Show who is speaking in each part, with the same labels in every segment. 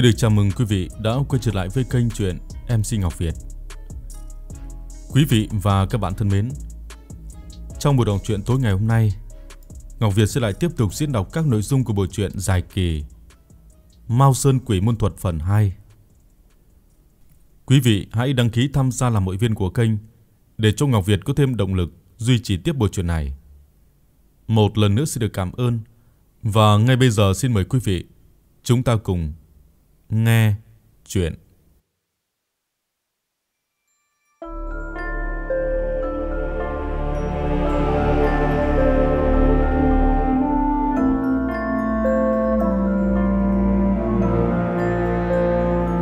Speaker 1: Xin được chào mừng quý vị đã quay trở lại với kênh truyện MC Ngọc Việt. Quý vị và các bạn thân mến, trong buổi đọc truyện tối ngày hôm nay, Ngọc Việt sẽ lại tiếp tục diễn đọc các nội dung của bộ truyện dài kỳ Mao Sơn Quỷ Môn Thuật phần 2. Quý vị hãy đăng ký tham gia làm hội viên của kênh để cho Ngọc Việt có thêm động lực duy trì tiếp bộ truyện này. Một lần nữa xin được cảm ơn và ngay bây giờ xin mời quý vị chúng ta cùng nghe chuyện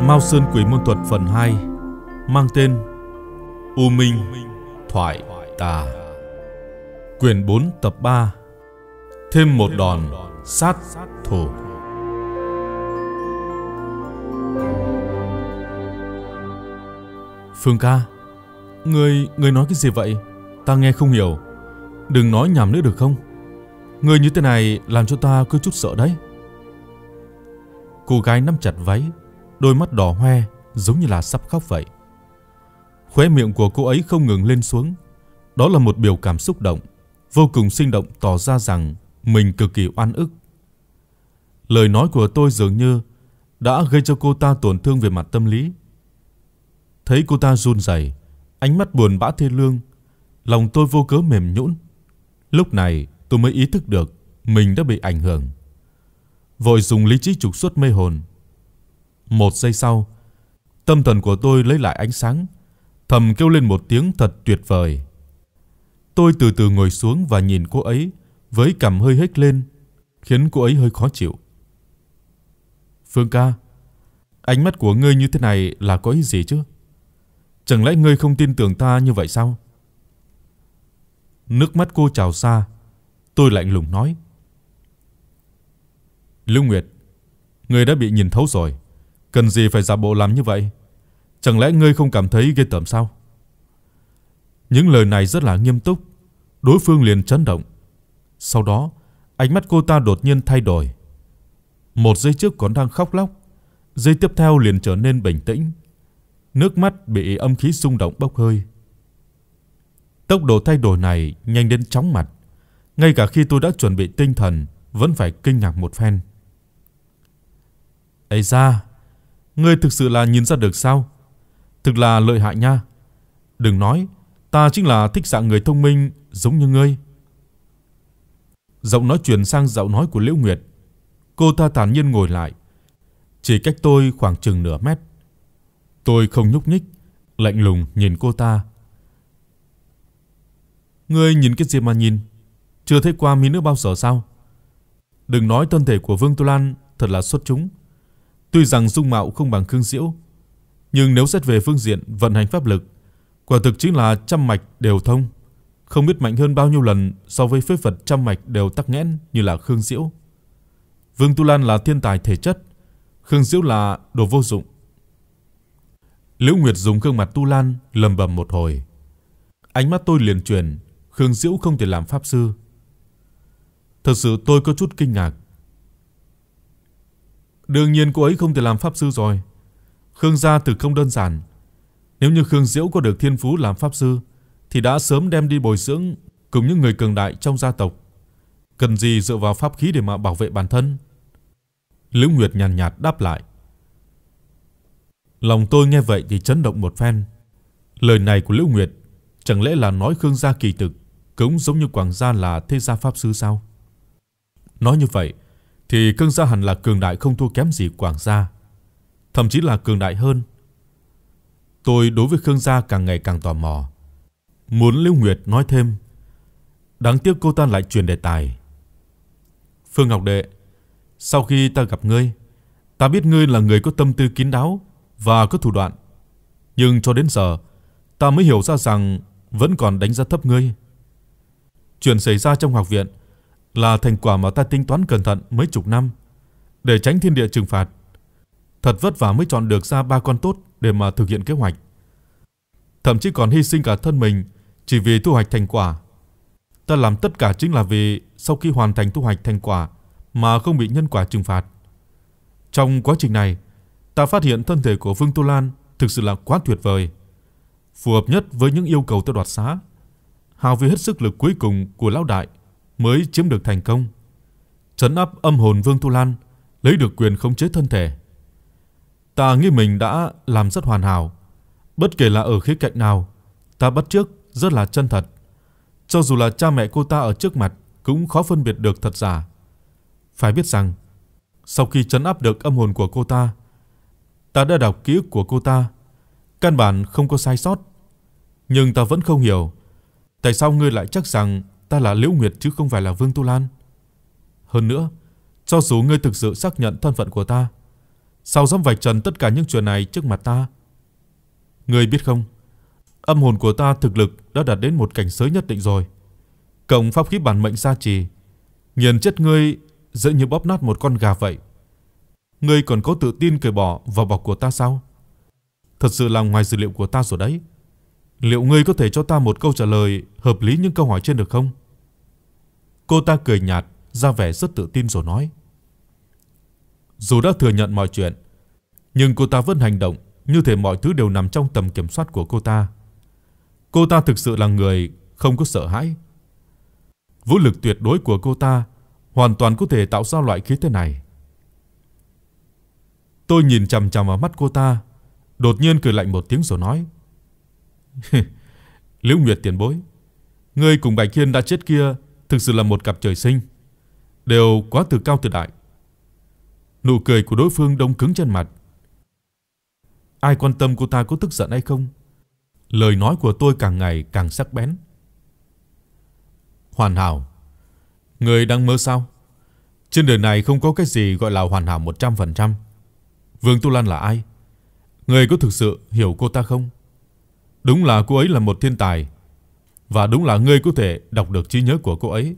Speaker 1: Mao Sơn Quỷ Môn Thuật phần 2 mang tên U Minh Thoại Tà Quyển 4 tập 3 Thêm một đòn sát thủ Phương ca, người, người nói cái gì vậy? Ta nghe không hiểu. Đừng nói nhảm nữa được không? Người như thế này làm cho ta cứ chút sợ đấy. Cô gái nắm chặt váy, đôi mắt đỏ hoe giống như là sắp khóc vậy. Khóe miệng của cô ấy không ngừng lên xuống. Đó là một biểu cảm xúc động, vô cùng sinh động tỏ ra rằng mình cực kỳ oan ức. Lời nói của tôi dường như đã gây cho cô ta tổn thương về mặt tâm lý. Thấy cô ta run rẩy, ánh mắt buồn bã thê lương, lòng tôi vô cớ mềm nhũn. Lúc này, tôi mới ý thức được mình đã bị ảnh hưởng. Vội dùng lý trí trục xuất mê hồn. Một giây sau, tâm thần của tôi lấy lại ánh sáng, thầm kêu lên một tiếng thật tuyệt vời. Tôi từ từ ngồi xuống và nhìn cô ấy với cằm hơi hếch lên, khiến cô ấy hơi khó chịu. Phương ca, ánh mắt của ngươi như thế này là có ý gì chứ? Chẳng lẽ ngươi không tin tưởng ta như vậy sao? Nước mắt cô trào ra, tôi lạnh lùng nói. Lưu Nguyệt, ngươi đã bị nhìn thấu rồi, cần gì phải giả bộ làm như vậy? Chẳng lẽ ngươi không cảm thấy ghê tởm sao? Những lời này rất là nghiêm túc, đối phương liền chấn động. Sau đó, ánh mắt cô ta đột nhiên thay đổi. Một giây trước còn đang khóc lóc, giây tiếp theo liền trở nên bình tĩnh, nước mắt bị âm khí xung động bốc hơi. Tốc độ thay đổi này nhanh đến chóng mặt, ngay cả khi tôi đã chuẩn bị tinh thần vẫn phải kinh ngạc một phen. "Ấy ra, ngươi thực sự là nhìn ra được sao? Thực là lợi hại nha. Đừng nói, ta chính là thích dạng người thông minh giống như ngươi." Giọng nói chuyển sang giọng nói của Liễu Nguyệt. Cô ta thản nhiên ngồi lại, chỉ cách tôi khoảng chừng nửa mét. Tôi không nhúc nhích, lạnh lùng nhìn cô ta. Ngươi nhìn cái gì mà nhìn? Chưa thấy qua mi nữ bao giờ sao? Đừng nói thân thể của Vương tu Lan thật là xuất chúng. Tuy rằng dung mạo không bằng Khương Diễu, nhưng nếu xét về phương diện vận hành pháp lực, quả thực chính là trăm mạch đều thông, không biết mạnh hơn bao nhiêu lần so với phế vật trăm mạch đều tắc nghẽn như là Khương Diễu. Vương Tu Lan là thiên tài thể chất, Khương Diễu là đồ vô dụng. Liễu Nguyệt dùng gương mặt Tu Lan lầm bầm một hồi. Ánh mắt tôi liền chuyển, Khương Diễu không thể làm pháp sư. Thật sự tôi có chút kinh ngạc. Đương nhiên cô ấy không thể làm pháp sư rồi. Khương gia thực không đơn giản. Nếu như Khương Diễu có được thiên phú làm pháp sư thì đã sớm đem đi bồi dưỡng cùng những người cường đại trong gia tộc. Cần gì dựa vào pháp khí để mà bảo vệ bản thân? Lữ Nguyệt nhàn nhạt, nhạt đáp lại. Lòng tôi nghe vậy thì chấn động một phen. Lời này của Lữ Nguyệt chẳng lẽ là nói Khương gia kỳ thực cũng giống như Quảng gia là thế gia pháp sư sao? Nói như vậy thì Khương gia hẳn là cường đại không thua kém gì Quảng gia, thậm chí là cường đại hơn. Tôi đối với Khương gia càng ngày càng tò mò, muốn Lưu Nguyệt nói thêm. Đáng tiếc cô ta lại chuyển đề tài. Phương Ngọc Đệ, sau khi ta gặp ngươi, ta biết ngươi là người có tâm tư kín đáo, và các thủ đoạn. Nhưng cho đến giờ, ta mới hiểu ra rằng vẫn còn đánh giá thấp ngươi. Chuyện xảy ra trong học viện là thành quả mà ta tính toán cẩn thận mấy chục năm để tránh thiên địa trừng phạt. Thật vất vả mới chọn được ra ba con tốt để mà thực hiện kế hoạch. Thậm chí còn hy sinh cả thân mình chỉ vì thu hoạch thành quả. Ta làm tất cả chính là vì sau khi hoàn thành thu hoạch thành quả mà không bị nhân quả trừng phạt. Trong quá trình này, ta phát hiện thân thể của Vương Tô Lan thực sự là quá tuyệt vời, phù hợp nhất với những yêu cầu ta đoạt xá. Hào vì hết sức lực cuối cùng của lão đại mới chiếm được thành công. Trấn áp âm hồn Vương Tô Lan, lấy được quyền khống chế thân thể. Ta nghĩ mình đã làm rất hoàn hảo, bất kể là ở khía cạnh nào, ta bắt chước rất là chân thật. Cho dù là cha mẹ cô ta ở trước mặt cũng khó phân biệt được thật giả. Phải biết rằng, sau khi trấn áp được âm hồn của cô ta, Ta đã đọc ký ức của cô ta, căn bản không có sai sót. Nhưng ta vẫn không hiểu, tại sao ngươi lại chắc rằng ta là Liễu Nguyệt chứ không phải là Vương Tu Lan? Hơn nữa, cho dù ngươi thực sự xác nhận thân phận của ta, sao dám vạch trần tất cả những chuyện này trước mặt ta? Ngươi biết không, âm hồn của ta thực lực đã đạt đến một cảnh giới nhất định rồi. Cộng pháp khí bản mệnh gia trì, nghiền chết ngươi dễ như bóp nát một con gà vậy ngươi còn có tự tin cởi bỏ vào bọc của ta sao? Thật sự là ngoài dữ liệu của ta rồi đấy. Liệu ngươi có thể cho ta một câu trả lời hợp lý những câu hỏi trên được không? Cô ta cười nhạt, ra vẻ rất tự tin rồi nói. Dù đã thừa nhận mọi chuyện, nhưng cô ta vẫn hành động như thể mọi thứ đều nằm trong tầm kiểm soát của cô ta. Cô ta thực sự là người không có sợ hãi. Vũ lực tuyệt đối của cô ta hoàn toàn có thể tạo ra loại khí thế này. Tôi nhìn chằm chằm vào mắt cô ta, đột nhiên cười lạnh một tiếng rồi nói: "Liễu Nguyệt tiền bối, ngươi cùng Bạch Kiên đã chết kia thực sự là một cặp trời sinh, đều quá từ cao từ đại." Nụ cười của đối phương đông cứng trên mặt. Ai quan tâm cô ta có tức giận hay không? Lời nói của tôi càng ngày càng sắc bén. Hoàn hảo? Ngươi đang mơ sao? Trên đời này không có cái gì gọi là hoàn hảo 100%. Vương Tu Lan là ai? Người có thực sự hiểu cô ta không? Đúng là cô ấy là một thiên tài và đúng là ngươi có thể đọc được trí nhớ của cô ấy.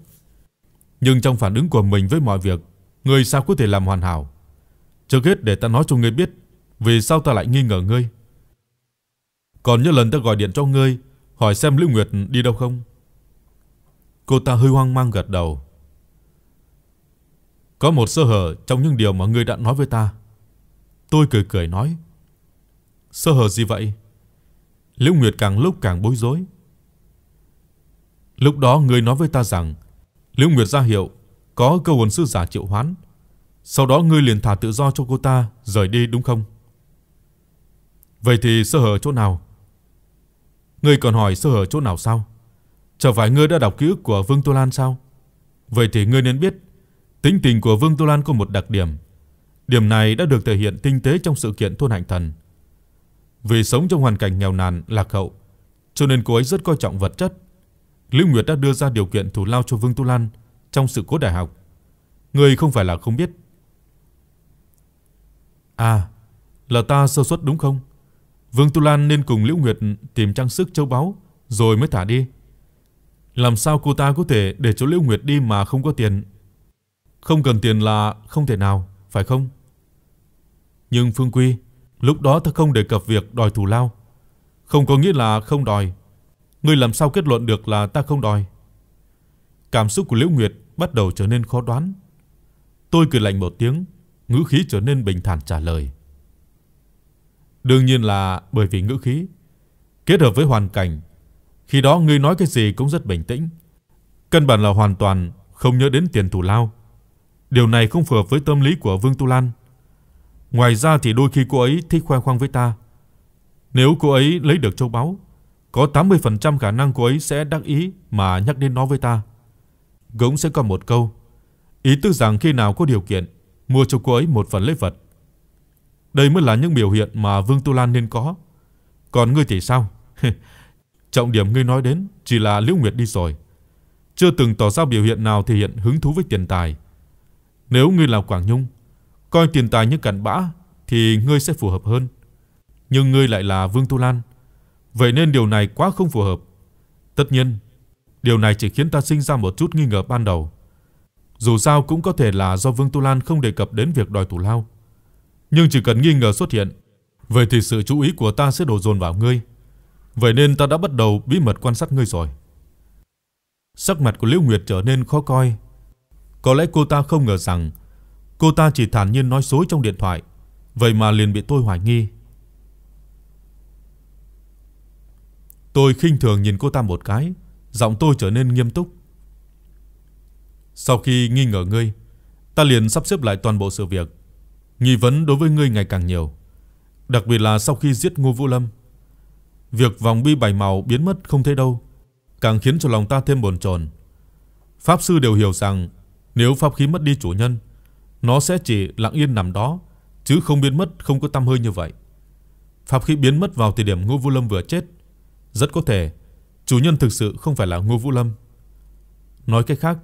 Speaker 1: Nhưng trong phản ứng của mình với mọi việc, ngươi sao có thể làm hoàn hảo? Trước hết để ta nói cho ngươi biết, vì sao ta lại nghi ngờ ngươi. Còn nhớ lần ta gọi điện cho ngươi, hỏi xem Lưu Nguyệt đi đâu không? Cô ta hơi hoang mang gật đầu. Có một sơ hở trong những điều mà ngươi đã nói với ta. Tôi cười cười nói: "Sơ hở gì vậy?" Liễu Nguyệt càng lúc càng bối rối. Lúc đó người nói với ta rằng, Liễu Nguyệt ra hiệu có câu hồn sư giả triệu hoán, sau đó ngươi liền thả tự do cho cô ta rời đi đúng không? Vậy thì sơ hở chỗ nào? Ngươi còn hỏi sơ hở chỗ nào sao? Chẳng phải ngươi đã đọc ký ức của Vương Tô Lan sao? Vậy thì ngươi nên biết, tính tình của Vương Tô Lan có một đặc điểm Điểm này đã được thể hiện tinh tế trong sự kiện thôn Hạnh Thần. Vì sống trong hoàn cảnh nghèo nàn, lạc hậu, cho nên cô ấy rất coi trọng vật chất. Lưu Nguyệt đã đưa ra điều kiện thù lao cho Vương Tu Lan trong sự cố đại học. Người không phải là không biết. À, là ta sơ suất đúng không? Vương Tu Lan nên cùng Lưu Nguyệt tìm trang sức châu báu rồi mới thả đi. Làm sao cô ta có thể để cho Lưu Nguyệt đi mà không có tiền? Không cần tiền là không thể nào, phải không? nhưng Phương Quy, lúc đó ta không đề cập việc đòi thù lao, không có nghĩa là không đòi. Ngươi làm sao kết luận được là ta không đòi? Cảm xúc của Liễu Nguyệt bắt đầu trở nên khó đoán. Tôi cười lạnh một tiếng, ngữ khí trở nên bình thản trả lời. Đương nhiên là bởi vì ngữ khí kết hợp với hoàn cảnh, khi đó ngươi nói cái gì cũng rất bình tĩnh, căn bản là hoàn toàn không nhớ đến tiền thù lao. Điều này không phù hợp với tâm lý của Vương Tu Lan. Ngoài ra thì đôi khi cô ấy thích khoe khoang với ta. Nếu cô ấy lấy được châu báu, có 80% khả năng cô ấy sẽ đắc ý mà nhắc đến nó với ta. Gống sẽ còn một câu, ý tứ rằng khi nào có điều kiện, mua cho cô ấy một phần lễ vật. Đây mới là những biểu hiện mà Vương Tu Lan nên có. Còn ngươi thì sao? Trọng điểm ngươi nói đến chỉ là Liễu Nguyệt đi rồi, chưa từng tỏ ra biểu hiện nào thể hiện hứng thú với tiền tài. Nếu ngươi là Quảng Nhung, coi tiền tài như cặn bã thì ngươi sẽ phù hợp hơn. Nhưng ngươi lại là Vương Tu Lan, vậy nên điều này quá không phù hợp. Tất nhiên, điều này chỉ khiến ta sinh ra một chút nghi ngờ ban đầu. Dù sao cũng có thể là do Vương Tu Lan không đề cập đến việc đòi thủ lao. Nhưng chỉ cần nghi ngờ xuất hiện, vậy thì sự chú ý của ta sẽ đổ dồn vào ngươi. Vậy nên ta đã bắt đầu bí mật quan sát ngươi rồi. Sắc mặt của Liễu Nguyệt trở nên khó coi. Có lẽ cô ta không ngờ rằng Cô ta chỉ thản nhiên nói dối trong điện thoại, vậy mà liền bị tôi hoài nghi. Tôi khinh thường nhìn cô ta một cái, giọng tôi trở nên nghiêm túc. Sau khi nghi ngờ ngươi, ta liền sắp xếp lại toàn bộ sự việc. Nghi vấn đối với ngươi ngày càng nhiều, đặc biệt là sau khi giết Ngô Vũ Lâm. Việc vòng bi bảy màu biến mất không thấy đâu, càng khiến cho lòng ta thêm bồn chồn. Pháp sư đều hiểu rằng nếu pháp khí mất đi chủ nhân, nó sẽ chỉ lặng yên nằm đó chứ không biến mất không có tâm hơi như vậy. Pháp khí biến mất vào thời điểm Ngô Vũ Lâm vừa chết, rất có thể chủ nhân thực sự không phải là Ngô Vũ Lâm. Nói cách khác,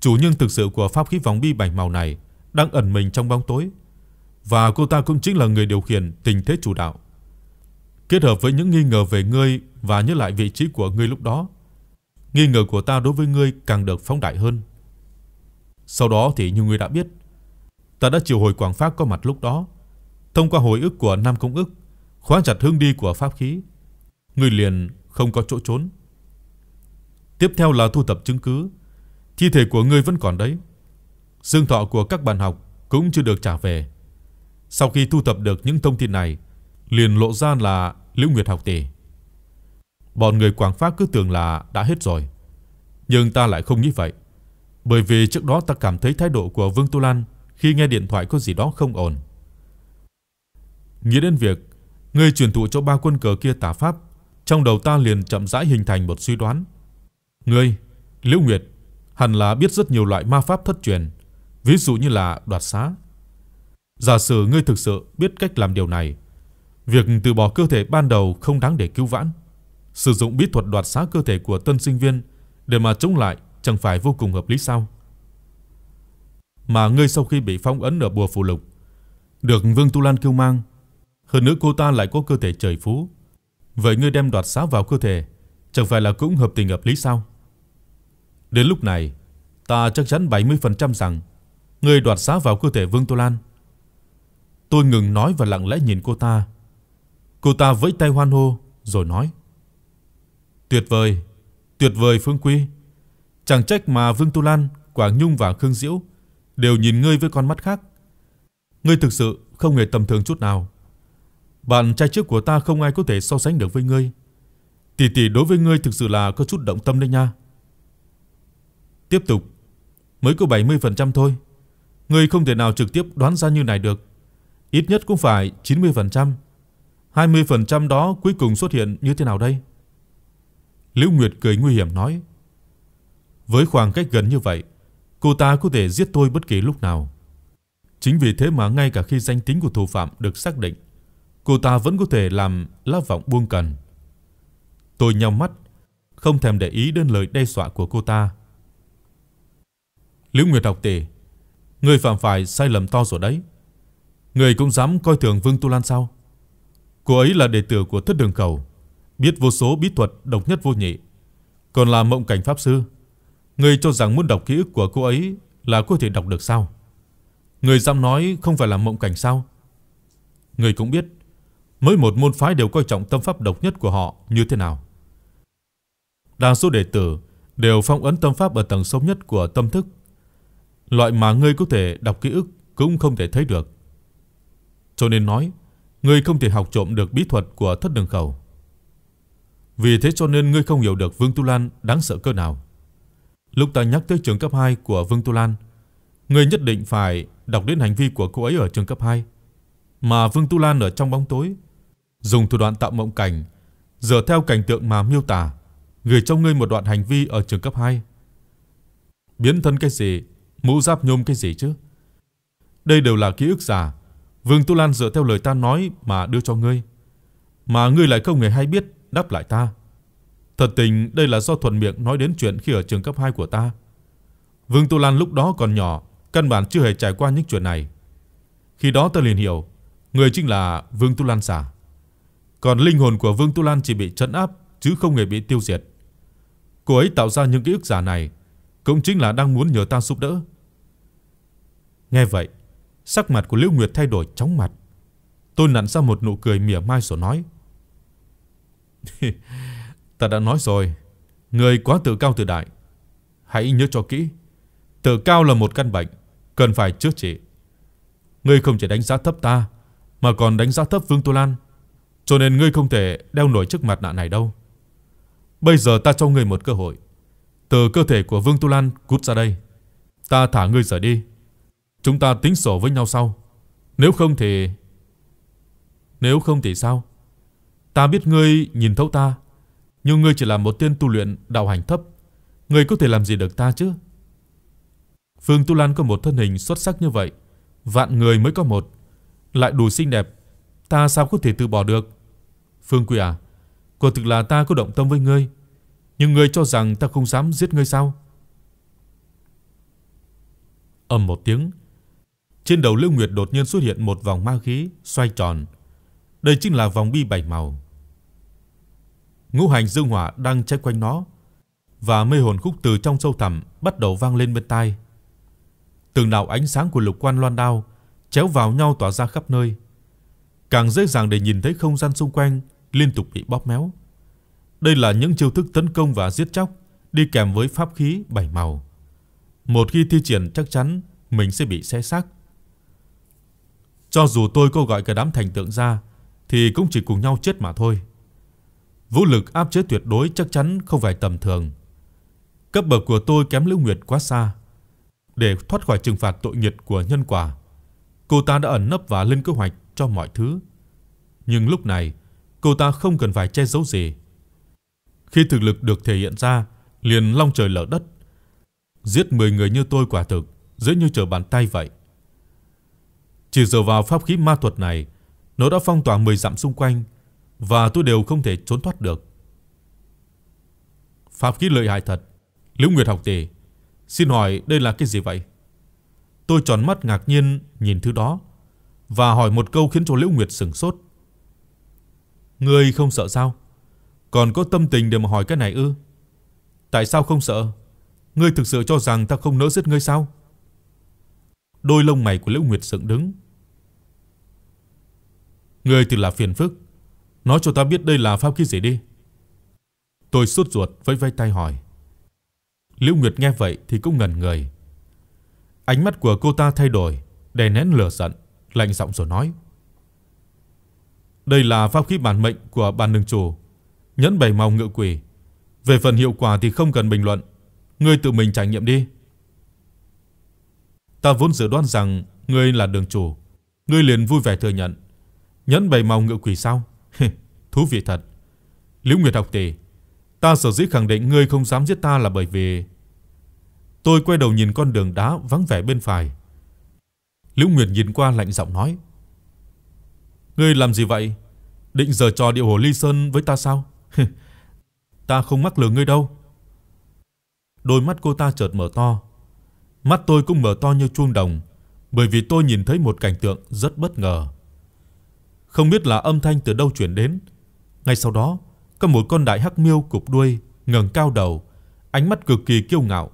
Speaker 1: chủ nhân thực sự của pháp khí vòng bi bảy màu này đang ẩn mình trong bóng tối và cô ta cũng chính là người điều khiển tình thế chủ đạo. Kết hợp với những nghi ngờ về ngươi và nhớ lại vị trí của ngươi lúc đó, nghi ngờ của ta đối với ngươi càng được phóng đại hơn. Sau đó thì như ngươi đã biết, ta đã triệu hồi quảng pháp có mặt lúc đó, thông qua hồi ức của Nam Công ức, khóa chặt hương đi của pháp khí. Người liền không có chỗ trốn. Tiếp theo là thu thập chứng cứ. Thi thể của ngươi vẫn còn đấy. Dương thọ của các bạn học cũng chưa được trả về. Sau khi thu thập được những thông tin này, liền lộ ra là Liễu Nguyệt học tỷ. Bọn người Quảng Pháp cứ tưởng là đã hết rồi, nhưng ta lại không nghĩ vậy, bởi vì trước đó ta cảm thấy thái độ của Vương Tu Lan khi nghe điện thoại có gì đó không ổn. Nghĩ đến việc ngươi truyền thụ cho ba quân cờ kia tà pháp, trong đầu ta liền chậm rãi hình thành một suy đoán. Ngươi, Liễu Nguyệt, hẳn là biết rất nhiều loại ma pháp thất truyền, ví dụ như là đoạt xá. Giả sử ngươi thực sự biết cách làm điều này, việc từ bỏ cơ thể ban đầu không đáng để cứu vãn. Sử dụng bí thuật đoạt xá cơ thể của tân sinh viên để mà chống lại chẳng phải vô cùng hợp lý sao? mà ngươi sau khi bị phong ấn ở bùa phù lục, được Vương Tu Lan kêu mang, hơn nữa cô ta lại có cơ thể trời phú, vậy ngươi đem đoạt xá vào cơ thể, chẳng phải là cũng hợp tình hợp lý sao? Đến lúc này, ta chắc chắn 70% rằng ngươi đoạt xá vào cơ thể Vương Tu Lan. Tôi ngừng nói và lặng lẽ nhìn cô ta. Cô ta vẫy tay hoan hô rồi nói: "Tuyệt vời, tuyệt vời Phương Quy. Chẳng trách mà Vương Tu Lan, Quảng Nhung và Khương Diễu đều nhìn ngươi với con mắt khác. Ngươi thực sự không hề tầm thường chút nào. Bạn trai trước của ta không ai có thể so sánh được với ngươi. Tỷ tỷ đối với ngươi thực sự là có chút động tâm đấy nha. Tiếp tục, mới có 70% thôi. Ngươi không thể nào trực tiếp đoán ra như này được. Ít nhất cũng phải 90%. 20% đó cuối cùng xuất hiện như thế nào đây? Liễu Nguyệt cười nguy hiểm nói. Với khoảng cách gần như vậy, Cô ta có thể giết tôi bất kỳ lúc nào. Chính vì thế mà ngay cả khi danh tính của thủ phạm được xác định, cô ta vẫn có thể làm lá vọng buông cần. Tôi nhắm mắt, không thèm để ý đến lời đe dọa của cô ta. Liễu Nguyệt học tỷ, người phạm phải sai lầm to rồi đấy. Người cũng dám coi thường Vương Tu Lan sao? Cô ấy là đệ tử của Thất Đường Cầu, biết vô số bí thuật độc nhất vô nhị, còn là mộng cảnh pháp sư người cho rằng muốn đọc ký ức của cô ấy là có thể đọc được sao? người dám nói không phải là mộng cảnh sao? người cũng biết, mỗi một môn phái đều coi trọng tâm pháp độc nhất của họ như thế nào. Đa số đệ tử đều phong ấn tâm pháp ở tầng sâu nhất của tâm thức. Loại mà ngươi có thể đọc ký ức cũng không thể thấy được. Cho nên nói, ngươi không thể học trộm được bí thuật của Thất Đường Khẩu. Vì thế cho nên ngươi không hiểu được Vương Tu Lan đáng sợ cơ nào. Lúc ta nhắc tới trường cấp 2 của Vương Tu Lan, người nhất định phải đọc đến hành vi của cô ấy ở trường cấp 2. Mà Vương Tu Lan ở trong bóng tối, dùng thủ đoạn tạo mộng cảnh, dựa theo cảnh tượng mà miêu tả, gửi cho ngươi một đoạn hành vi ở trường cấp 2. Biến thân cái gì, mũ giáp nhôm cái gì chứ? Đây đều là ký ức giả, Vương Tu Lan dựa theo lời ta nói mà đưa cho ngươi, mà ngươi lại không hề hay biết đáp lại ta. Thật tình đây là do thuận miệng nói đến chuyện khi ở trường cấp 2 của ta. Vương Tu Lan lúc đó còn nhỏ, căn bản chưa hề trải qua những chuyện này. Khi đó ta liền hiểu, người chính là Vương Tu Lan xà. Còn linh hồn của Vương Tu Lan chỉ bị trấn áp chứ không hề bị tiêu diệt. Cô ấy tạo ra những ký ức giả này cũng chính là đang muốn nhờ ta giúp đỡ. Nghe vậy, sắc mặt của Liễu Nguyệt thay đổi chóng mặt. Tôi nặn ra một nụ cười mỉa mai rồi nói: Ta đã nói rồi, người quá tự cao tự đại. Hãy nhớ cho kỹ, tự cao là một căn bệnh cần phải chữa trị. Ngươi không chỉ đánh giá thấp ta mà còn đánh giá thấp Vương Tô Lan, cho nên ngươi không thể đeo nổi trước mặt nạn này đâu. Bây giờ ta cho ngươi một cơ hội. Từ cơ thể của Vương Tô Lan cút ra đây. Ta thả ngươi rời đi. Chúng ta tính sổ với nhau sau. Nếu không thì Nếu không thì sao? Ta biết ngươi nhìn thấu ta, nhưng ngươi chỉ là một tiên tu luyện đạo hành thấp, ngươi có thể làm gì được ta chứ? Phương Tu Lan có một thân hình xuất sắc như vậy, vạn người mới có một, lại đủ xinh đẹp, ta sao có thể từ bỏ được? Phương Quỷ à, quả thực là ta có động tâm với ngươi, nhưng ngươi cho rằng ta không dám giết ngươi sao? Ầm một tiếng, trên đầu Lưu Nguyệt đột nhiên xuất hiện một vòng ma khí xoay tròn. Đây chính là vòng bi bảy màu ngũ hành dương hỏa đang cháy quanh nó và mê hồn khúc từ trong sâu thẳm bắt đầu vang lên bên tai. Từng đạo ánh sáng của lục quan loan đao chéo vào nhau tỏa ra khắp nơi, càng dễ dàng để nhìn thấy không gian xung quanh liên tục bị bóp méo. Đây là những chiêu thức tấn công và giết chóc đi kèm với pháp khí bảy màu. Một khi thi triển chắc chắn mình sẽ bị xé xác. Cho dù tôi có gọi cả đám thành tượng ra thì cũng chỉ cùng nhau chết mà thôi. Vũ lực áp chế tuyệt đối chắc chắn không phải tầm thường. Cấp bậc của tôi kém lưu Nguyệt quá xa. Để thoát khỏi trừng phạt tội nghiệp của nhân quả, cô ta đã ẩn nấp và lên kế hoạch cho mọi thứ. Nhưng lúc này, cô ta không cần phải che giấu gì. Khi thực lực được thể hiện ra, liền long trời lở đất. Giết 10 người như tôi quả thực dễ như trở bàn tay vậy. Chỉ dựa vào pháp khí ma thuật này, nó đã phong tỏa 10 dặm xung quanh và tôi đều không thể trốn thoát được. Pháp khí lợi hại thật. Liễu Nguyệt học tỷ, xin hỏi đây là cái gì vậy? Tôi tròn mắt ngạc nhiên nhìn thứ đó và hỏi một câu khiến cho Liễu Nguyệt sững sốt. Ngươi không sợ sao? Còn có tâm tình để mà hỏi cái này ư? Tại sao không sợ? Ngươi thực sự cho rằng ta không nỡ giết ngươi sao? Đôi lông mày của Liễu Nguyệt sững đứng. Ngươi thì là phiền phức, Nói cho ta biết đây là pháp khí gì đi. Tôi sốt ruột với vây tay hỏi. Liễu Nguyệt nghe vậy thì cũng ngẩn người. Ánh mắt của cô ta thay đổi, đè nén lửa giận, lạnh giọng rồi nói: "Đây là pháp khí bản mệnh của bản đường chủ, nhẫn bảy màu ngự quỷ. Về phần hiệu quả thì không cần bình luận, ngươi tự mình trải nghiệm đi." Ta vốn dự đoán rằng ngươi là đường chủ, ngươi liền vui vẻ thừa nhận. Nhẫn bảy màu ngự quỷ sao? thú vị thật. Liễu Nguyệt học tỷ, ta sở dĩ khẳng định ngươi không dám giết ta là bởi vì Tôi quay đầu nhìn con đường đá vắng vẻ bên phải. Liễu Nguyệt nhìn qua lạnh giọng nói: "Ngươi làm gì vậy? Định giờ trò điệu hồ ly sơn với ta sao? ta không mắc lừa ngươi đâu." Đôi mắt cô ta chợt mở to. Mắt tôi cũng mở to như chuông đồng, bởi vì tôi nhìn thấy một cảnh tượng rất bất ngờ. Không biết là âm thanh từ đâu truyền đến, ngay sau đó, có một con đại hắc miêu cụp đuôi ngẩng cao đầu, ánh mắt cực kỳ kiêu ngạo,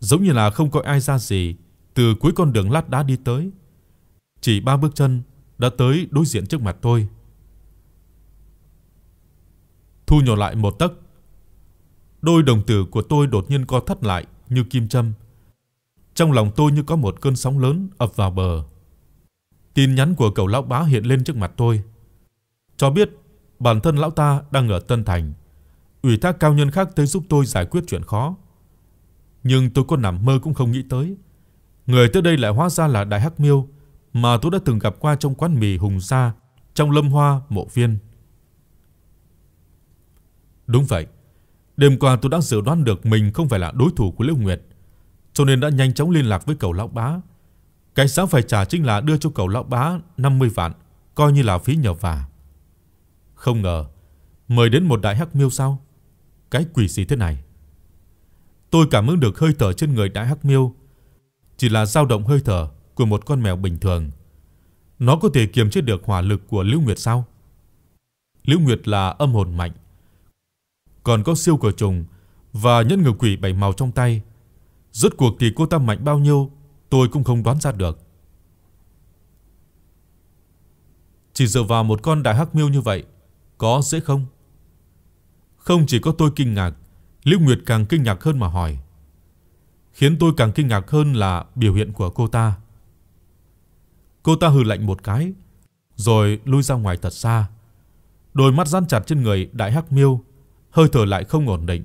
Speaker 1: giống như là không coi ai ra gì, từ cuối con đường lát đá đi tới. Chỉ ba bước chân đã tới đối diện trước mặt tôi. Thu nhỏ lại một tấc. Đôi đồng tử của tôi đột nhiên co thắt lại như kim châm. Trong lòng tôi như có một cơn sóng lớn ập vào bờ. Tin nhắn của cậu lão bá hiện lên trước mặt tôi, cho biết bản thân lão ta đang ở Tân Thành, ủy thác cao nhân khác tới giúp tôi giải quyết chuyện khó. Nhưng tôi có nằm mơ cũng không nghĩ tới, người tới đây lại hóa ra là Đại Hắc Miêu mà tôi đã từng gặp qua trong quán mì Hùng sa, trong Lâm Hoa Mộ Viên. Đúng vậy, đêm qua tôi đã dự đoán được mình không phải là đối thủ của Liễu Nguyệt, cho nên đã nhanh chóng liên lạc với cậu lão bá. Cái sáng phải trả chính là đưa cho cậu lão bá 50 vạn, coi như là phí nhờ vả. Không ngờ mời đến một đại hắc miêu sao? Cái quỷ gì thế này? Tôi cảm ứng được hơi thở trên người đại hắc miêu, chỉ là dao động hơi thở của một con mèo bình thường. Nó có thể kiềm chế được hỏa lực của Lưu Nguyệt sao? Lưu Nguyệt là âm hồn mạnh, còn có siêu cửa trùng và nhân ngự quỷ bảy màu trong tay. Rốt cuộc thì cô ta mạnh bao nhiêu, tôi cũng không đoán ra được. Chỉ dựa vào một con đại hắc miêu như vậy có dễ không? Không chỉ có tôi kinh ngạc, Lưu Nguyệt càng kinh ngạc hơn mà hỏi. Khiến tôi càng kinh ngạc hơn là biểu hiện của cô ta. Cô ta hừ lạnh một cái, rồi lui ra ngoài thật xa. Đôi mắt gian chặt trên người Đại Hắc Miêu, hơi thở lại không ổn định,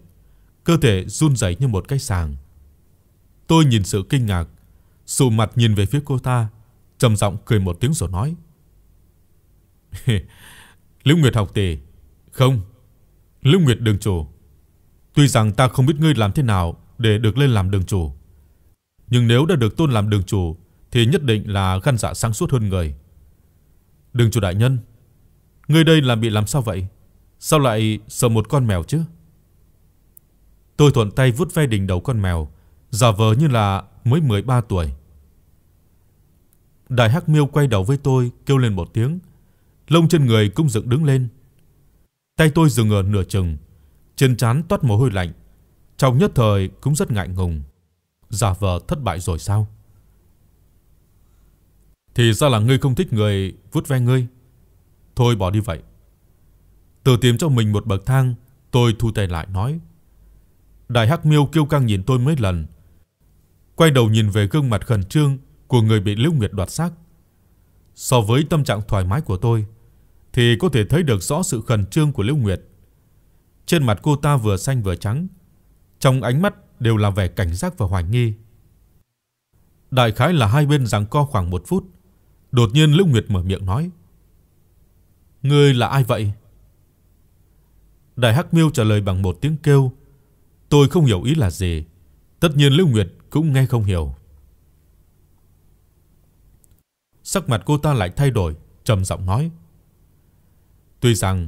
Speaker 1: cơ thể run rẩy như một cái sàng. Tôi nhìn sự kinh ngạc, sụ mặt nhìn về phía cô ta, trầm giọng cười một tiếng rồi nói: Lưu Nguyệt học tỷ, không, Lưu Nguyệt đường chủ. Tuy rằng ta không biết ngươi làm thế nào để được lên làm đường chủ, nhưng nếu đã được tôn làm đường chủ thì nhất định là gan dạ sáng suốt hơn người. Đường chủ đại nhân, ngươi đây làm bị làm sao vậy? Sao lại sợ một con mèo chứ? Tôi thuận tay vuốt ve đỉnh đầu con mèo, giả vờ như là mới 13 tuổi. Đại Hắc Miêu quay đầu với tôi, kêu lên một tiếng lông trên người cũng dựng đứng lên. Tay tôi dừng ở nửa chừng, trên trán toát mồ hôi lạnh, trong nhất thời cũng rất ngại ngùng. Giả vờ thất bại rồi sao? Thì ra là ngươi không thích người vuốt ve ngươi. Thôi bỏ đi vậy. Tự tìm cho mình một bậc thang, tôi thu tay lại nói. Đại Hắc Miêu kêu căng nhìn tôi mấy lần, quay đầu nhìn về gương mặt khẩn trương của người bị Lưu Nguyệt đoạt xác. So với tâm trạng thoải mái của tôi thì có thể thấy được rõ sự khẩn trương của Liễu Nguyệt. Trên mặt cô ta vừa xanh vừa trắng, trong ánh mắt đều là vẻ cảnh giác và hoài nghi. Đại khái là hai bên giằng co khoảng một phút, đột nhiên Liễu Nguyệt mở miệng nói: "Ngươi là ai vậy?" Đại Hắc Miêu trả lời bằng một tiếng kêu. Tôi không hiểu ý là gì, tất nhiên Liễu Nguyệt cũng nghe không hiểu. Sắc mặt cô ta lại thay đổi, trầm giọng nói: "Tuy rằng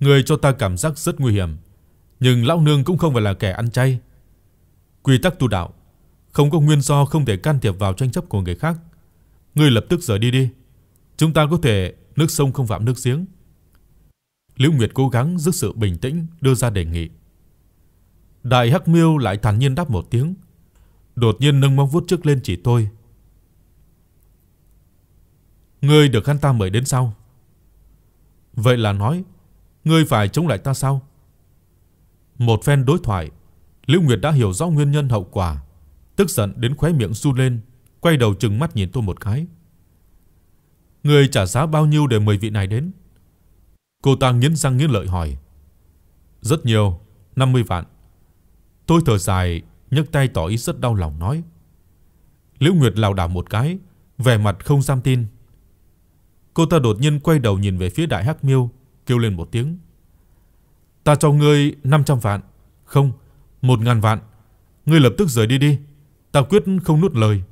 Speaker 1: người cho ta cảm giác rất nguy hiểm, nhưng lão nương cũng không phải là kẻ ăn chay. Quy tắc tu đạo không có nguyên do không thể can thiệp vào tranh chấp của người khác. Ngươi lập tức rời đi đi. Chúng ta có thể nước sông không phạm nước giếng." Liễu Nguyệt cố gắng giữ sự bình tĩnh đưa ra đề nghị. Đại Hắc Miêu lại thản nhiên đáp một tiếng, đột nhiên nâng móng vuốt trước lên chỉ tôi, Ngươi được hắn ta mời đến sau. Vậy là nói, ngươi phải chống lại ta sao? Một phen đối thoại, liễu Nguyệt đã hiểu rõ nguyên nhân hậu quả, tức giận đến khóe miệng run lên, quay đầu trừng mắt nhìn tôi một cái. Ngươi trả giá bao nhiêu để mời vị này đến? Cô ta nghiến răng nghiến lợi hỏi. Rất nhiều, 50 vạn. Tôi thở dài, nhấc tay tỏ ý rất đau lòng nói. Liễu Nguyệt lảo đảo một cái, vẻ mặt không dám tin. Cô ta đột nhiên quay đầu nhìn về phía Đại Hắc Miêu, kêu lên một tiếng. "Ta cho ngươi 500 vạn, không, một ngàn vạn. Ngươi lập tức rời đi đi, ta quyết không nuốt lời."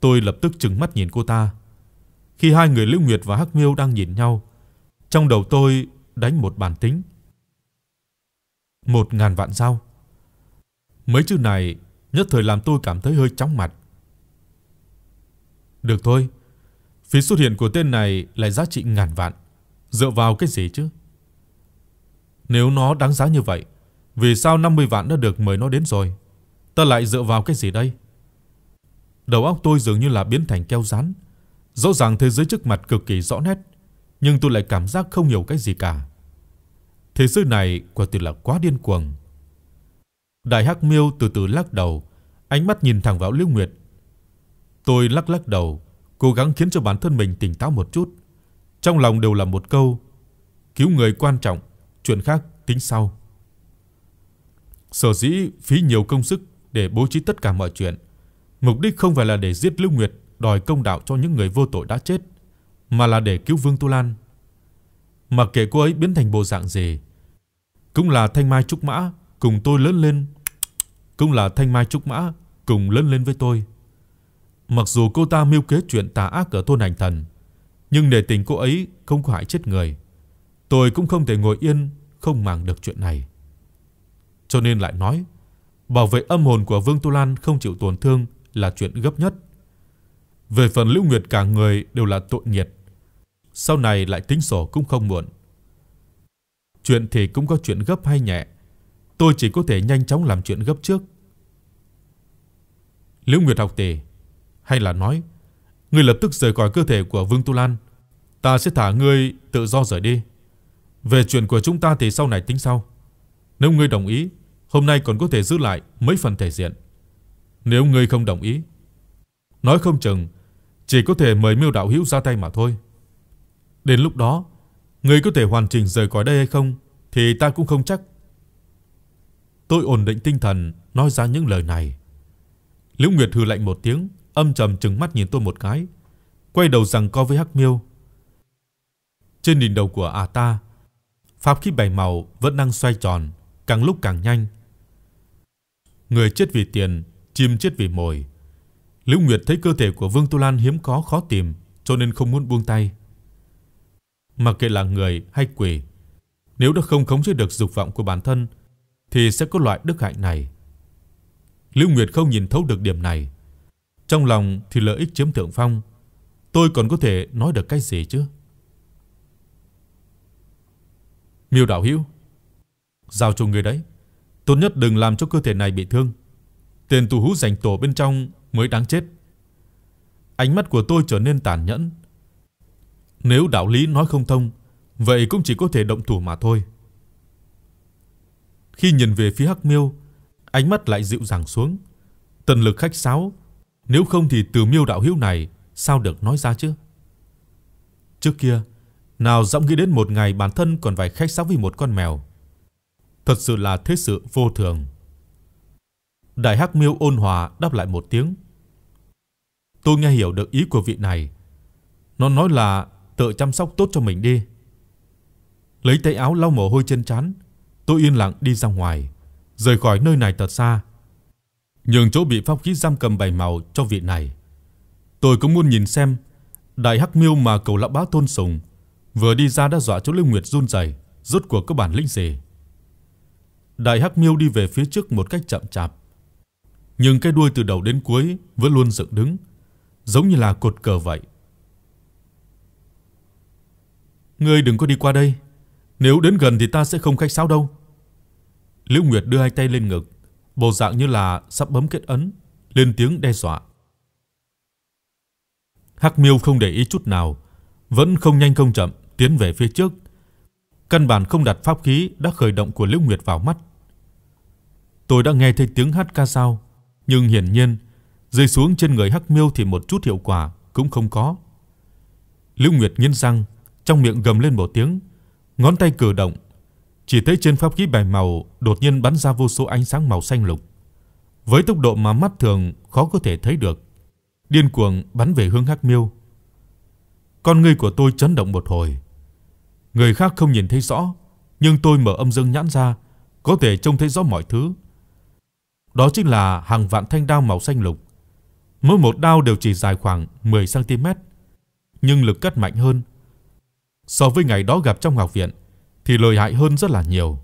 Speaker 1: Tôi lập tức trừng mắt nhìn cô ta. Khi hai người Lữ Nguyệt và Hắc Miêu đang nhìn nhau, trong đầu tôi đánh một bản tính. một ngàn vạn sao? Mấy chữ này nhất thời làm tôi cảm thấy hơi chóng mặt. Được thôi, Phí xuất hiện của tên này lại giá trị ngàn vạn. Dựa vào cái gì chứ? Nếu nó đáng giá như vậy, vì sao 50 vạn đã được mời nó đến rồi? Ta lại dựa vào cái gì đây? Đầu óc tôi dường như là biến thành keo dán. Rõ ràng thế giới trước mặt cực kỳ rõ nét, nhưng tôi lại cảm giác không hiểu cái gì cả. Thế giới này quả thực là quá điên cuồng. Đại Hắc Miêu từ từ lắc đầu, ánh mắt nhìn thẳng vào Liễu Nguyệt. Tôi lắc lắc đầu, cố gắng khiến cho bản thân mình tỉnh táo một chút. Trong lòng đều là một câu: cứu người quan trọng, chuyện khác tính sau. Sở dĩ phí nhiều công sức để bố trí tất cả mọi chuyện, mục đích không phải là để giết Lưu Nguyệt đòi công đạo cho những người vô tội đã chết, mà là để cứu Vương Tu Lan. mà kể cô ấy biến thành bộ dạng gì, cũng là thanh mai trúc mã cùng tôi lớn lên, cũng là thanh mai trúc mã cùng lớn lên với tôi. Mặc dù cô ta mưu kế chuyện tà ác ở thôn hành thần, nhưng nể tình cô ấy không có hại chết người, tôi cũng không thể ngồi yên không màng được chuyện này. Cho nên lại nói, bảo vệ âm hồn của Vương Tu Lan không chịu tổn thương là chuyện gấp nhất. Về phần Lưu Nguyệt cả người đều là tội nghiệp. Sau này lại tính sổ cũng không muộn. Chuyện thì cũng có chuyện gấp hay nhẹ, tôi chỉ có thể nhanh chóng làm chuyện gấp trước. Lưu Nguyệt học tỷ, hay là nói, ngươi lập tức rời khỏi cơ thể của Vương Tu Lan, ta sẽ thả ngươi tự do rời đi. Về chuyện của chúng ta thì sau này tính sau. Nếu ngươi đồng ý, hôm nay còn có thể giữ lại mấy phần thể diện. Nếu ngươi không đồng ý, nói không chừng chỉ có thể mời Miêu đạo hữu ra tay mà thôi. Đến lúc đó, ngươi có thể hoàn chỉnh rời khỏi đây hay không thì ta cũng không chắc. Tôi ổn định tinh thần nói ra những lời này. Liễu Nguyệt hừ lạnh một tiếng, âm trầm trừng mắt nhìn tôi một cái, quay đầu rằng co với Hắc Miêu. Trên đỉnh đầu của ả à ta, pháp khí bảy màu vẫn đang xoay tròn, càng lúc càng nhanh. Người chết vì tiền, chim chết vì mồi. Lưu Nguyệt thấy cơ thể của Vương Tu Lan hiếm có khó tìm, cho nên không muốn buông tay. Mặc kệ là người hay quỷ, nếu đã không khống chế được dục vọng của bản thân thì sẽ có loại đức hạnh này. Lưu Nguyệt không nhìn thấu được điểm này, trong lòng thì lợi ích chiếm thượng phong, tôi còn có thể nói được cái gì chứ? Miêu Đạo Hữu, giao cho người đấy, tốt nhất đừng làm cho cơ thể này bị thương. Tiền tù hú dành tổ bên trong mới đáng chết. Ánh mắt của tôi trở nên tàn nhẫn. Nếu đạo lý nói không thông, vậy cũng chỉ có thể động thủ mà thôi. Khi nhìn về phía Hắc Miêu, ánh mắt lại dịu dàng xuống. Tần Lực khách sáo nếu không thì từ Miêu đạo hữu này sao được nói ra chứ? Trước kia, nào dẫm nghĩ đến một ngày bản thân còn phải khách sáo vì một con mèo. Thật sự là thế sự vô thường. Đại Hắc Miêu ôn hòa đáp lại một tiếng. Tôi nghe hiểu được ý của vị này. Nó nói là tự chăm sóc tốt cho mình đi. Lấy tay áo lau mồ hôi trên trán, tôi yên lặng đi ra ngoài, rời khỏi nơi này thật xa, nhường chỗ bị phong khí giam cầm bảy màu cho vị này. Tôi cũng muốn nhìn xem đại hắc miêu mà cầu lão bá tôn sùng vừa đi ra đã dọa chỗ Lưu Nguyệt run rẩy, rốt cuộc có bản lĩnh gì. Đại hắc miêu đi về phía trước một cách chậm chạp, nhưng cái đuôi từ đầu đến cuối vẫn luôn dựng đứng, giống như là cột cờ vậy. Ngươi đừng có đi qua đây, nếu đến gần thì ta sẽ không khách sáo đâu." Lưu Nguyệt đưa hai tay lên ngực, bộ dạng như là sắp bấm kết ấn, lên tiếng đe dọa. Hắc Miêu không để ý chút nào, vẫn không nhanh không chậm tiến về phía trước. Căn bản không đặt pháp khí đã khởi động của Liễu Nguyệt vào mắt. Tôi đã nghe thấy tiếng hát ca sao, nhưng hiển nhiên rơi xuống trên người Hắc Miêu thì một chút hiệu quả cũng không có. Liễu Nguyệt nghiến răng, trong miệng gầm lên một tiếng, ngón tay cử động chỉ thấy trên pháp khí bảy màu đột nhiên bắn ra vô số ánh sáng màu xanh lục, với tốc độ mà mắt thường khó có thể thấy được, điên cuồng bắn về hướng Hắc Miêu. Con ngươi của tôi chấn động một hồi. Người khác không nhìn thấy rõ, nhưng tôi mở âm dương nhãn ra, có thể trông thấy rõ mọi thứ. Đó chính là hàng vạn thanh đao màu xanh lục. Mỗi một đao đều chỉ dài khoảng 10 cm, nhưng lực cắt mạnh hơn. So với ngày đó gặp trong học viện, thì lợi hại hơn rất là nhiều.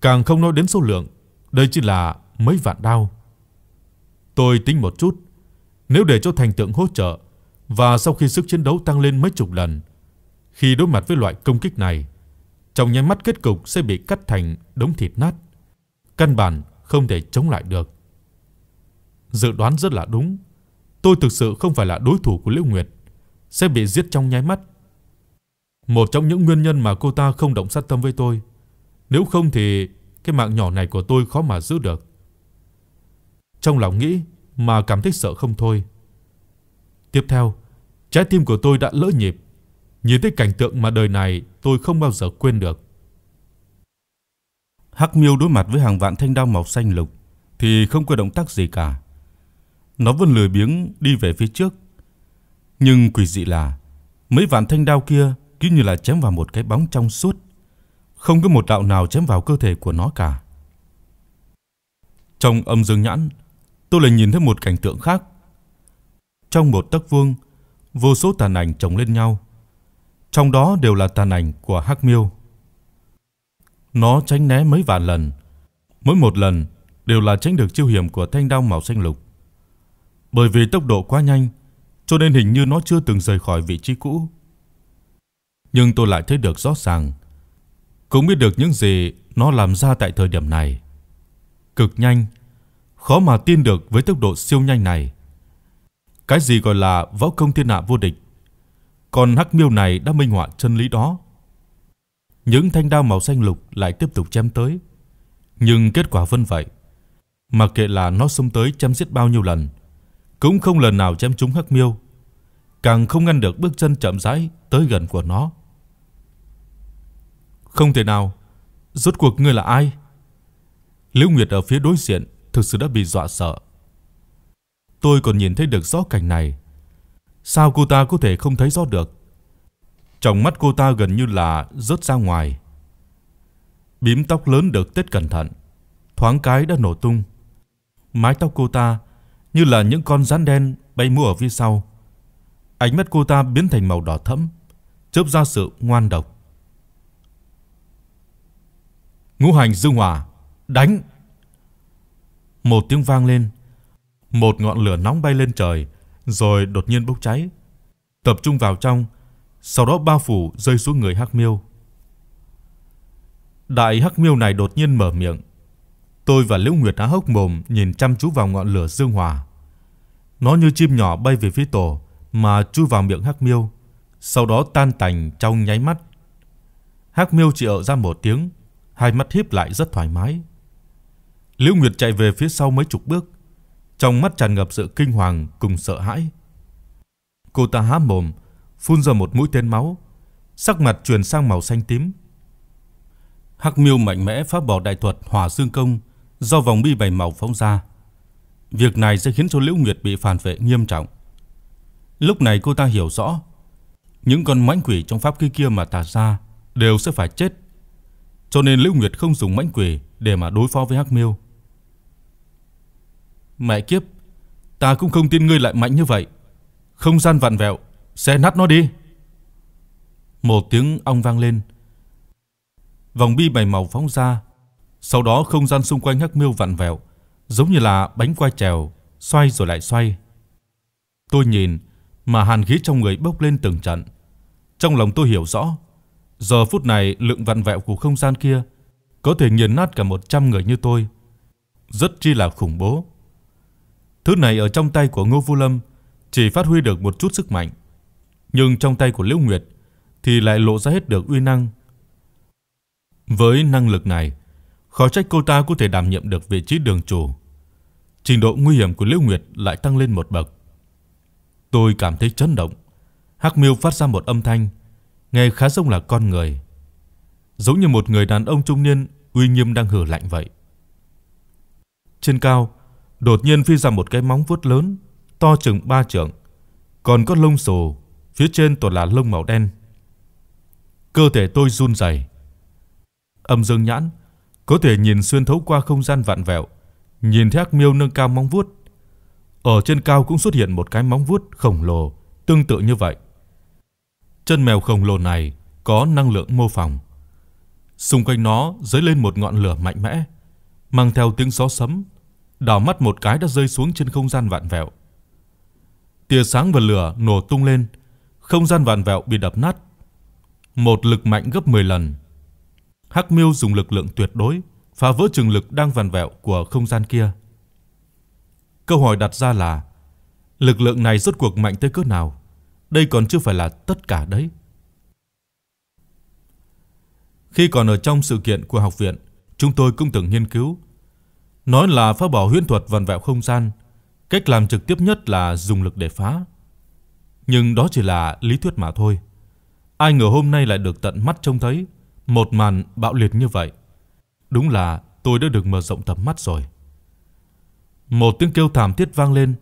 Speaker 1: Càng không nói đến số lượng, đây chỉ là mấy vạn đao. Tôi tính một chút, nếu để cho thành tượng hỗ trợ và sau khi sức chiến đấu tăng lên mấy chục lần, khi đối mặt với loại công kích này, trong nháy mắt kết cục sẽ bị cắt thành đống thịt nát, căn bản không thể chống lại được. Dự đoán rất là đúng, tôi thực sự không phải là đối thủ của Liễu Nguyệt, sẽ bị giết trong nháy mắt một trong những nguyên nhân mà cô ta không động sát tâm với tôi. Nếu không thì cái mạng nhỏ này của tôi khó mà giữ được. Trong lòng nghĩ mà cảm thấy sợ không thôi. Tiếp theo, trái tim của tôi đã lỡ nhịp, nhìn thấy cảnh tượng mà đời này tôi không bao giờ quên được. Hắc Miêu đối mặt với hàng vạn thanh đao màu xanh lục thì không có động tác gì cả. Nó vẫn lười biếng đi về phía trước. Nhưng quỷ dị là mấy vạn thanh đao kia cứ như là chém vào một cái bóng trong suốt, không có một đạo nào chém vào cơ thể của nó cả. Trong âm dương nhãn, tôi lại nhìn thấy một cảnh tượng khác. Trong một tấc vuông, vô số tàn ảnh chồng lên nhau, trong đó đều là tàn ảnh của Hắc Miêu. Nó tránh né mấy vạn lần, mỗi một lần đều là tránh được chiêu hiểm của thanh đao màu xanh lục. Bởi vì tốc độ quá nhanh, cho nên hình như nó chưa từng rời khỏi vị trí cũ nhưng tôi lại thấy được rõ ràng, cũng biết được những gì nó làm ra tại thời điểm này. Cực nhanh, khó mà tin được với tốc độ siêu nhanh này. Cái gì gọi là võ công thiên hạ vô địch? Còn Hắc Miêu này đã minh họa chân lý đó. Những thanh đao màu xanh lục lại tiếp tục chém tới, nhưng kết quả vẫn vậy. Mặc kệ là nó xông tới chém giết bao nhiêu lần, cũng không lần nào chém trúng Hắc Miêu, càng không ngăn được bước chân chậm rãi tới gần của nó. Không thể nào. Rốt cuộc ngươi là ai? Liễu Nguyệt ở phía đối diện thực sự đã bị dọa sợ. Tôi còn nhìn thấy được rõ cảnh này. Sao cô ta có thể không thấy rõ được? Trong mắt cô ta gần như là rớt ra ngoài. Bím tóc lớn được tết cẩn thận, thoáng cái đã nổ tung. Mái tóc cô ta như là những con rắn đen bay múa ở phía sau. Ánh mắt cô ta biến thành màu đỏ thẫm, chớp ra sự ngoan độc. Ngũ hành dương hỏa, đánh. Một tiếng vang lên, một ngọn lửa nóng bay lên trời rồi đột nhiên bốc cháy, tập trung vào trong, sau đó bao phủ rơi xuống người Hắc Miêu. Đại Hắc Miêu này đột nhiên mở miệng. Tôi và Liễu Nguyệt há hốc mồm nhìn chăm chú vào ngọn lửa dương hỏa. Nó như chim nhỏ bay về phía tổ mà chui vào miệng Hắc Miêu, sau đó tan tành trong nháy mắt. Hắc Miêu chỉ ở ra một tiếng, hai mắt híp lại rất thoải mái. Liễu Nguyệt chạy về phía sau mấy chục bước, trong mắt tràn ngập sự kinh hoàng cùng sợ hãi. Cô ta há mồm, phun ra một mũi tên máu, sắc mặt chuyển sang màu xanh tím. Hắc Miêu mạnh mẽ phá bỏ đại thuật Hỏa Dương công do vòng bi bảy màu phóng ra. Việc này sẽ khiến cho Liễu Nguyệt bị phản vệ nghiêm trọng. Lúc này cô ta hiểu rõ, những con mãnh quỷ trong pháp khí kia mà tả ra đều sẽ phải chết cho nên lữ Nguyệt không dùng mãnh quỷ để mà đối phó với Hắc Miêu. Mẹ kiếp, ta cũng không tin ngươi lại mạnh như vậy. Không gian vặn vẹo, xé nát nó đi. Một tiếng ong vang lên. Vòng bi bảy màu phóng ra, sau đó không gian xung quanh Hắc Miêu vặn vẹo, giống như là bánh quay trèo, xoay rồi lại xoay. Tôi nhìn mà hàn khí trong người bốc lên từng trận. Trong lòng tôi hiểu rõ, Giờ phút này lượng vặn vẹo của không gian kia có thể nghiền nát cả 100 người như tôi. Rất chi là khủng bố. Thứ này ở trong tay của Ngô Vu Lâm chỉ phát huy được một chút sức mạnh, nhưng trong tay của Liễu Nguyệt thì lại lộ ra hết được uy năng. Với năng lực này, khó trách cô ta có thể đảm nhiệm được vị trí đường chủ. Trình độ nguy hiểm của Liễu Nguyệt lại tăng lên một bậc. Tôi cảm thấy chấn động. Hắc Miêu phát ra một âm thanh nghe khá giống là con người. Giống như một người đàn ông trung niên uy nghiêm đang hử lạnh vậy. Trên cao, đột nhiên phi ra một cái móng vuốt lớn, to chừng ba trượng, còn có lông xù, phía trên toàn là lông màu đen. Cơ thể tôi run rẩy. Âm Dương Nhãn có thể nhìn xuyên thấu qua không gian vạn vẹo, nhìn thấy ác Miêu nâng cao móng vuốt. Ở trên cao cũng xuất hiện một cái móng vuốt khổng lồ tương tự như vậy. Chân mèo khổng lồ này có năng lượng mô phỏng. Xung quanh nó dấy lên một ngọn lửa mạnh mẽ, mang theo tiếng gió sấm, đảo mắt một cái đã rơi xuống trên không gian vạn vẹo. Tia sáng và lửa nổ tung lên, không gian vạn vẹo bị đập nát. Một lực mạnh gấp 10 lần. Hắc Miêu dùng lực lượng tuyệt đối phá vỡ trường lực đang vặn vẹo của không gian kia. Câu hỏi đặt ra là lực lượng này rốt cuộc mạnh tới cỡ nào? Đây còn chưa phải là tất cả đấy. Khi còn ở trong sự kiện của học viện, chúng tôi cũng từng nghiên cứu. Nói là phá bỏ huyễn thuật vần vẹo không gian, cách làm trực tiếp nhất là dùng lực để phá. Nhưng đó chỉ là lý thuyết mà thôi. Ai ngờ hôm nay lại được tận mắt trông thấy một màn bạo liệt như vậy. Đúng là tôi đã được mở rộng tầm mắt rồi. Một tiếng kêu thảm thiết vang lên,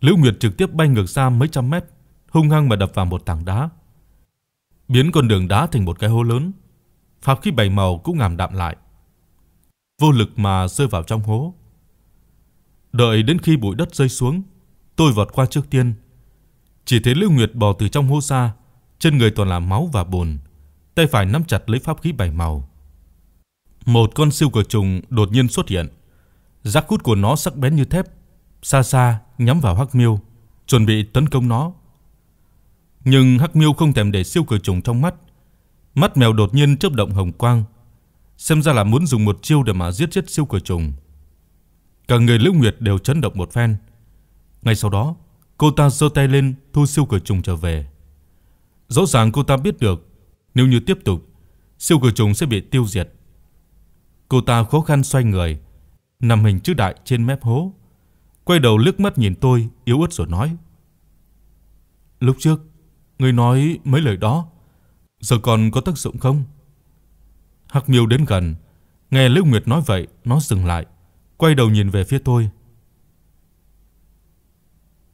Speaker 1: Lữ Nguyệt trực tiếp bay ngược ra mấy trăm mét, hung hăng mà đập vào một tảng đá, biến con đường đá thành một cái hố lớn. Pháp khí bảy màu cũng ngảm đạm lại, vô lực mà rơi vào trong hố. Đợi đến khi bụi đất rơi xuống, tôi vọt qua trước tiên. Chỉ thấy Lưu Nguyệt bò từ trong hố ra, trên người toàn là máu và bùn, tay phải nắm chặt lấy pháp khí bảy màu. Một con siêu cờ trùng đột nhiên xuất hiện. Giác cút của nó sắc bén như thép, xa xa nhắm vào Hắc Miêu, chuẩn bị tấn công nó nhưng Hắc Miêu không thèm để siêu cửa trùng trong mắt. Mắt mèo đột nhiên chớp động hồng quang, xem ra là muốn dùng một chiêu để mà giết chết siêu cửa trùng. Cả người Lữ Nguyệt đều chấn động một phen. Ngay sau đó, cô ta giơ tay lên thu siêu cửa trùng trở về. Rõ ràng cô ta biết được, nếu như tiếp tục, siêu cửa trùng sẽ bị tiêu diệt. Cô ta khó khăn xoay người, nằm hình chữ đại trên mép hố, quay đầu liếc mắt nhìn tôi, yếu ớt rồi nói: "Lúc trước Ngươi nói mấy lời đó giờ còn có tác dụng không? Hắc Miêu đến gần, nghe Lưu Nguyệt nói vậy, nó dừng lại, quay đầu nhìn về phía tôi.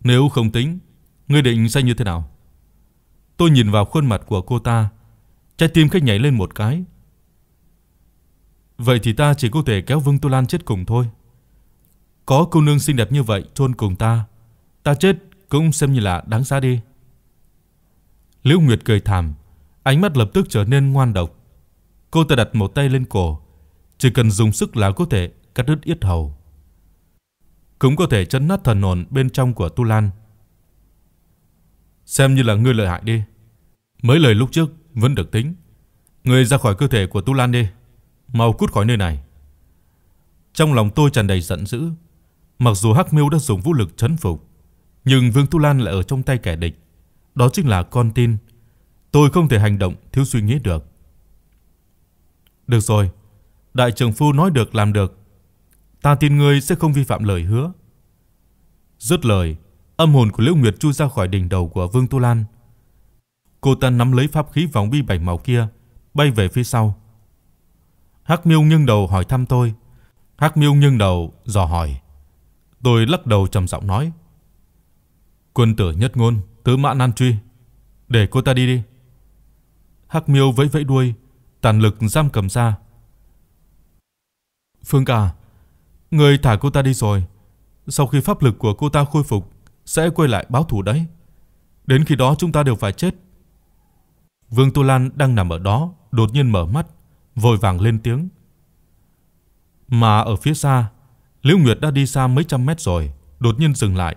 Speaker 1: Nếu không tính, ngươi định sẽ như thế nào? Tôi nhìn vào khuôn mặt của cô ta, trái tim khách nhảy lên một cái. Vậy thì ta chỉ có thể kéo Vương Tu Lan chết cùng thôi. Có cô nương xinh đẹp như vậy chôn cùng ta, ta chết cũng xem như là đáng giá đi. Lưu Nguyệt cười thảm, ánh mắt lập tức trở nên ngoan độc. Cô ta đặt một tay lên cổ, chỉ cần dùng sức là có thể cắt đứt yết hầu. Cũng có thể chấn nát thần hồn bên trong của Tu Lan. Xem như là ngươi lợi hại đi. Mấy lời lúc trước vẫn được tính. Ngươi ra khỏi cơ thể của Tu Lan đi, mau cút khỏi nơi này. Trong lòng tôi tràn đầy giận dữ, mặc dù Hắc Miêu đã dùng vũ lực chấn phục, nhưng Vương Tu Lan lại ở trong tay kẻ địch đó chính là con tin. Tôi không thể hành động thiếu suy nghĩ được. Được rồi, đại trưởng phu nói được làm được. Ta tin ngươi sẽ không vi phạm lời hứa. Dứt lời, âm hồn của Liễu Nguyệt chui ra khỏi đỉnh đầu của Vương Tu Lan. Cô ta nắm lấy pháp khí vòng bi bảy màu kia, bay về phía sau. Hắc Miêu nghiêng đầu hỏi thăm tôi. Hắc Miêu nghiêng đầu dò hỏi. Tôi lắc đầu trầm giọng nói: "Quân tử nhất ngôn, Tứ Mã Nan Truy, để cô ta đi đi." Hắc Miêu vẫy vẫy đuôi, tàn lực giam cầm ra. "Phương ca người thả cô ta đi rồi, sau khi pháp lực của cô ta khôi phục sẽ quay lại báo thù đấy. Đến khi đó chúng ta đều phải chết." Vương Tô Lan đang nằm ở đó, đột nhiên mở mắt, vội vàng lên tiếng. Mà ở phía xa, Liễu Nguyệt đã đi xa mấy trăm mét rồi, đột nhiên dừng lại.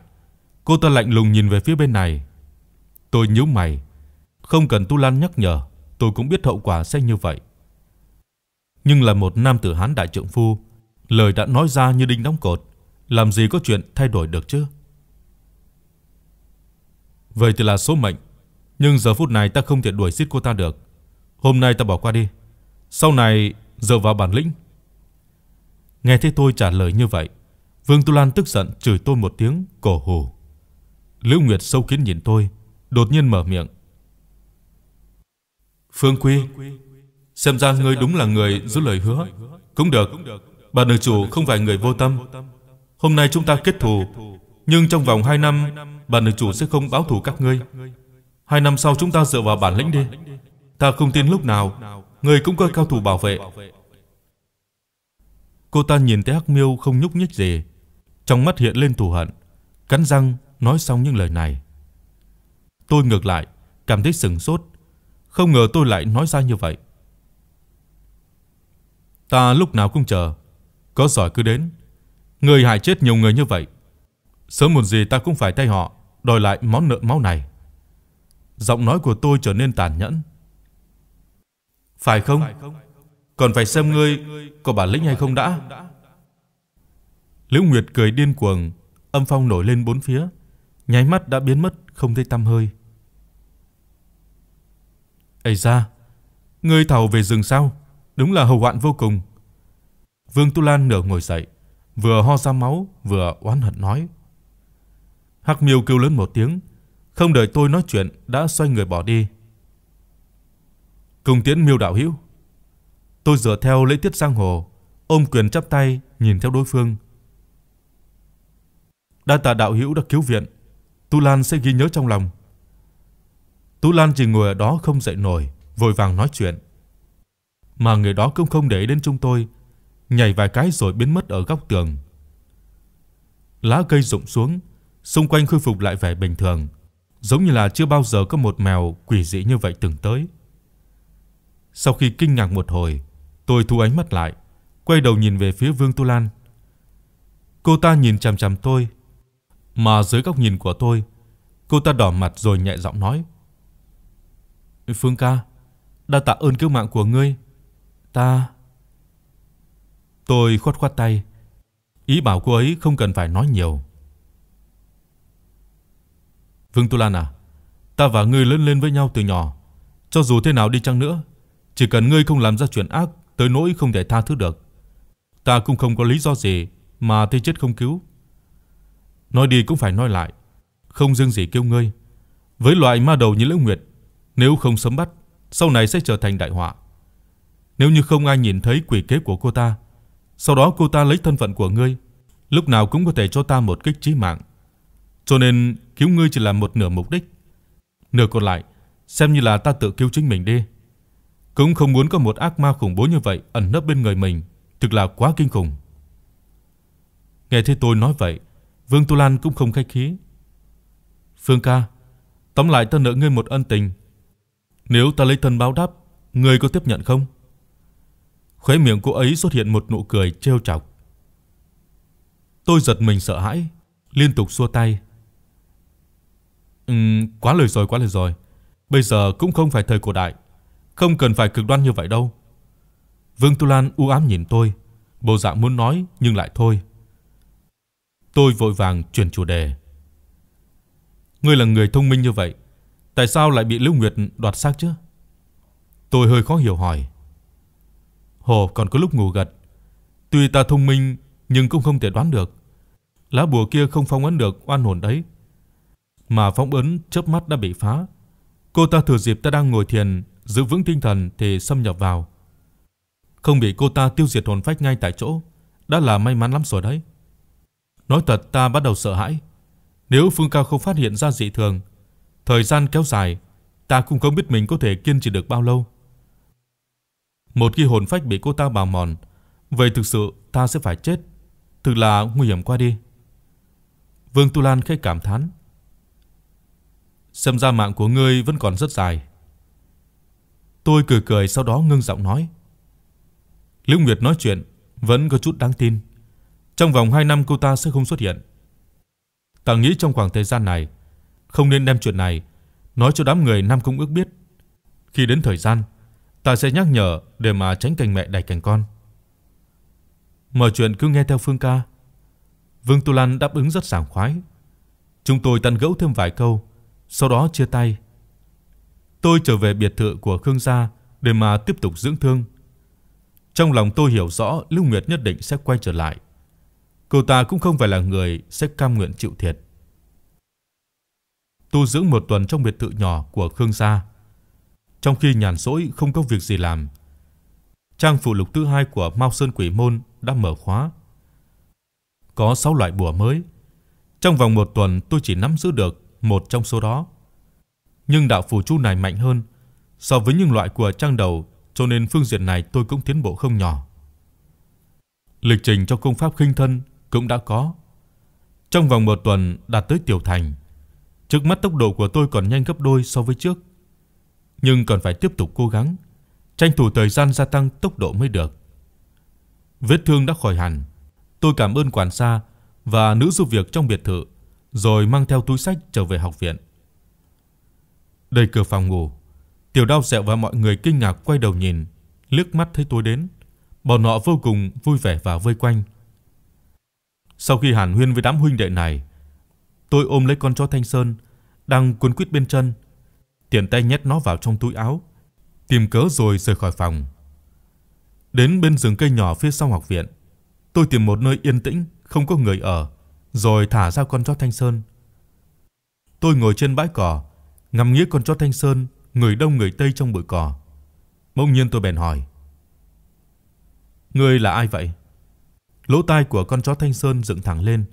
Speaker 1: Cô ta lạnh lùng nhìn về phía bên này. Tôi nhíu mày. Không cần Tu Lan nhắc nhở, tôi cũng biết hậu quả sẽ như vậy. Nhưng là một nam tử hán đại trượng phu, lời đã nói ra như đinh đóng cột, làm gì có chuyện thay đổi được chứ? Vậy thì là số mệnh, nhưng giờ phút này ta không thể đuổi giết cô ta được. Hôm nay ta bỏ qua đi. Sau này dựa vào bản lĩnh. Nghe thấy tôi trả lời như vậy, Vương Tu Lan tức giận chửi tôi một tiếng cổ hù. Liễu Nguyệt sâu kiến nhìn tôi, đột nhiên mở miệng. "Phương Quy, xem ra ngươi đúng là người giữ lời hứa, cũng được. Bà nữ chủ không phải người vô tâm. Hôm nay chúng ta kết thù, nhưng trong vòng hai năm bà nữ chủ sẽ không báo thù các ngươi. hai năm sau chúng ta dựa vào bản lĩnh đi. Ta không tin lúc nào ngươi cũng có cao thủ bảo vệ." Cô ta nhìn thấy Hắc Miêu không nhúc nhích gì, trong mắt hiện lên thù hận, cắn răng nói xong những lời này. Tôi ngược lại cảm thấy sừng sốt, không ngờ tôi lại nói ra như vậy. Ta lúc nào cũng chờ, có giỏi cứ đến. Người hại chết nhiều người như vậy, sớm muộn gì ta cũng phải thay họ đòi lại món nợ máu này. Giọng nói của tôi trở nên tàn nhẫn. Phải không? Còn phải xem ngươi có bản lĩnh hay không đã. Liễu Nguyệt cười điên cuồng, âm phong nổi lên bốn phía, nháy mắt đã biến mất không thấy tăm hơi. Ây ra ngươi thảo về rừng sao? Đúng là hậu hoạn vô cùng. Vương Tu Lan nửa ngồi dậy, vừa ho ra máu vừa oán hận nói. Hắc Miêu kêu lớn một tiếng, không đợi tôi nói chuyện đã xoay người bỏ đi. Cùng tiến Miêu đạo hữu. Tôi dựa theo lễ tiết giang hồ, ôm quyền chắp tay nhìn theo đối phương. Đa tạ đạo hữu đã cứu viện, Tu Lan sẽ ghi nhớ trong lòng. Tú Lan chỉ ngồi ở đó không dậy nổi, vội vàng nói chuyện. Mà người đó cũng không để ý đến chúng tôi, nhảy vài cái rồi biến mất ở góc tường. Lá cây rụng xuống, xung quanh khôi phục lại vẻ bình thường, giống như là chưa bao giờ có một mèo quỷ dị như vậy từng tới. Sau khi kinh ngạc một hồi, tôi thu ánh mắt lại, quay đầu nhìn về phía Vương Tu Lan. Cô ta nhìn chằm chằm tôi, mà dưới góc nhìn của tôi, cô ta đỏ mặt rồi nhẹ giọng nói: Phương ca, đã tạ ơn cứu mạng của ngươi. Ta Tôi khoát khoát tay, ý bảo cô ấy không cần phải nói nhiều. Vương Tu Lan à, ta và ngươi lớn lên với nhau từ nhỏ, cho dù thế nào đi chăng nữa, chỉ cần ngươi không làm ra chuyện ác tới nỗi không thể tha thứ được, ta cũng không có lý do gì mà thấy chết không cứu. Nói đi cũng phải nói lại, không riêng gì kêu ngươi, với loại ma đầu như Lữ Nguyệt, nếu không sớm bắt, sau này sẽ trở thành đại họa. Nếu như không ai nhìn thấy quỷ kế của cô ta, sau đó cô ta lấy thân phận của ngươi, lúc nào cũng có thể cho ta một kích chí mạng. Cho nên cứu ngươi chỉ là một nửa mục đích, nửa còn lại xem như là ta tự cứu chính mình đi. Cũng không muốn có một ác ma khủng bố như vậy ẩn nấp bên người mình, thực là quá kinh khủng. Nghe thấy tôi nói vậy, Vương Tu Lan cũng không khách khí. "Phương ca, tóm lại ta nợ ngươi một ân tình, nếu ta lấy thân báo đáp, người có tiếp nhận không? Khóe miệng cô ấy xuất hiện một nụ cười trêu chọc. Tôi giật mình sợ hãi, liên tục xua tay. Ừm, quá lời rồi, quá lời rồi. Bây giờ cũng không phải thời cổ đại, không cần phải cực đoan như vậy đâu. Vương Tu Lan u ám nhìn tôi, bộ dạng muốn nói nhưng lại thôi. Tôi vội vàng chuyển chủ đề. Ngươi là người thông minh như vậy, Tại sao lại bị Lưu Nguyệt đoạt xác chứ? Tôi hơi khó hiểu hỏi. Hồ còn có lúc ngủ gật. Tuy ta thông minh nhưng cũng không thể đoán được. Lá bùa kia không phong ấn được oan hồn đấy. Mà phong ấn chớp mắt đã bị phá. Cô ta thừa dịp ta đang ngồi thiền, giữ vững tinh thần thì xâm nhập vào. Không bị cô ta tiêu diệt hồn phách ngay tại chỗ, đã là may mắn lắm rồi đấy. Nói thật ta bắt đầu sợ hãi. Nếu Phương Cao không phát hiện ra dị thường, Thời gian kéo dài, ta cũng không biết mình có thể kiên trì được bao lâu. Một khi hồn phách bị cô ta bào mòn, vậy thực sự ta sẽ phải chết. Thực là nguy hiểm qua đi. Vương Tu Lan khẽ cảm thán. Xem ra mạng của ngươi vẫn còn rất dài. Tôi cười cười sau đó ngưng giọng nói. Lưu Nguyệt nói chuyện vẫn có chút đáng tin. Trong vòng 2 năm cô ta sẽ không xuất hiện. Ta nghĩ trong khoảng thời gian này, không nên đem chuyện này nói cho đám người Nam Cung Ước biết. Khi đến thời gian, ta sẽ nhắc nhở để mà tránh cành mẹ đẩy cành con. Mọi chuyện cứ nghe theo Phương ca. Vương Tu Lan đáp ứng rất sảng khoái. Chúng tôi tán gẫu thêm vài câu, sau đó chia tay. Tôi trở về biệt thự của Khương gia để mà tiếp tục dưỡng thương. Trong lòng tôi hiểu rõ Lưu Nguyệt nhất định sẽ quay trở lại. Cô ta cũng không phải là người sẽ cam nguyện chịu thiệt tu dưỡng một tuần trong biệt thự nhỏ của Khương gia. Trong khi nhàn rỗi không có việc gì làm, trang phụ lục thứ hai của Mao Sơn Quỷ môn đã mở khóa. Có 6 loại bùa mới. Trong vòng một tuần tôi chỉ nắm giữ được một trong số đó. Nhưng đạo phù chú này mạnh hơn so với những loại của trang đầu, cho nên phương diện này tôi cũng tiến bộ không nhỏ. Lịch trình cho công pháp khinh thân cũng đã có. Trong vòng một tuần đạt tới tiểu thành. Trước mắt tốc độ của tôi còn nhanh gấp đôi so với trước, nhưng còn phải tiếp tục cố gắng, tranh thủ thời gian gia tăng tốc độ mới được. Vết thương đã khỏi hẳn, tôi cảm ơn quản gia và nữ giúp việc trong biệt thự, rồi mang theo túi sách trở về học viện. Đầy cửa phòng ngủ, Tiểu đau Sẹo và mọi người kinh ngạc quay đầu nhìn, liếc mắt thấy tôi đến, bọn họ vô cùng vui vẻ và vây quanh. Sau khi Hàn Huyên với đám huynh đệ này, Tôi ôm lấy con chó Thanh Sơn đang cuốn quýt bên chân, tiện tay nhét nó vào trong túi áo, tìm cớ rồi rời khỏi phòng. Đến bên rừng cây nhỏ phía sau học viện, tôi tìm một nơi yên tĩnh, không có người ở, rồi thả ra con chó Thanh Sơn. Tôi ngồi trên bãi cỏ, ngắm nghĩa con chó Thanh Sơn, người đông người tây trong bụi cỏ. Bỗng nhiên tôi bèn hỏi: "Ngươi là ai vậy?" Lỗ tai của con chó Thanh Sơn dựng thẳng lên,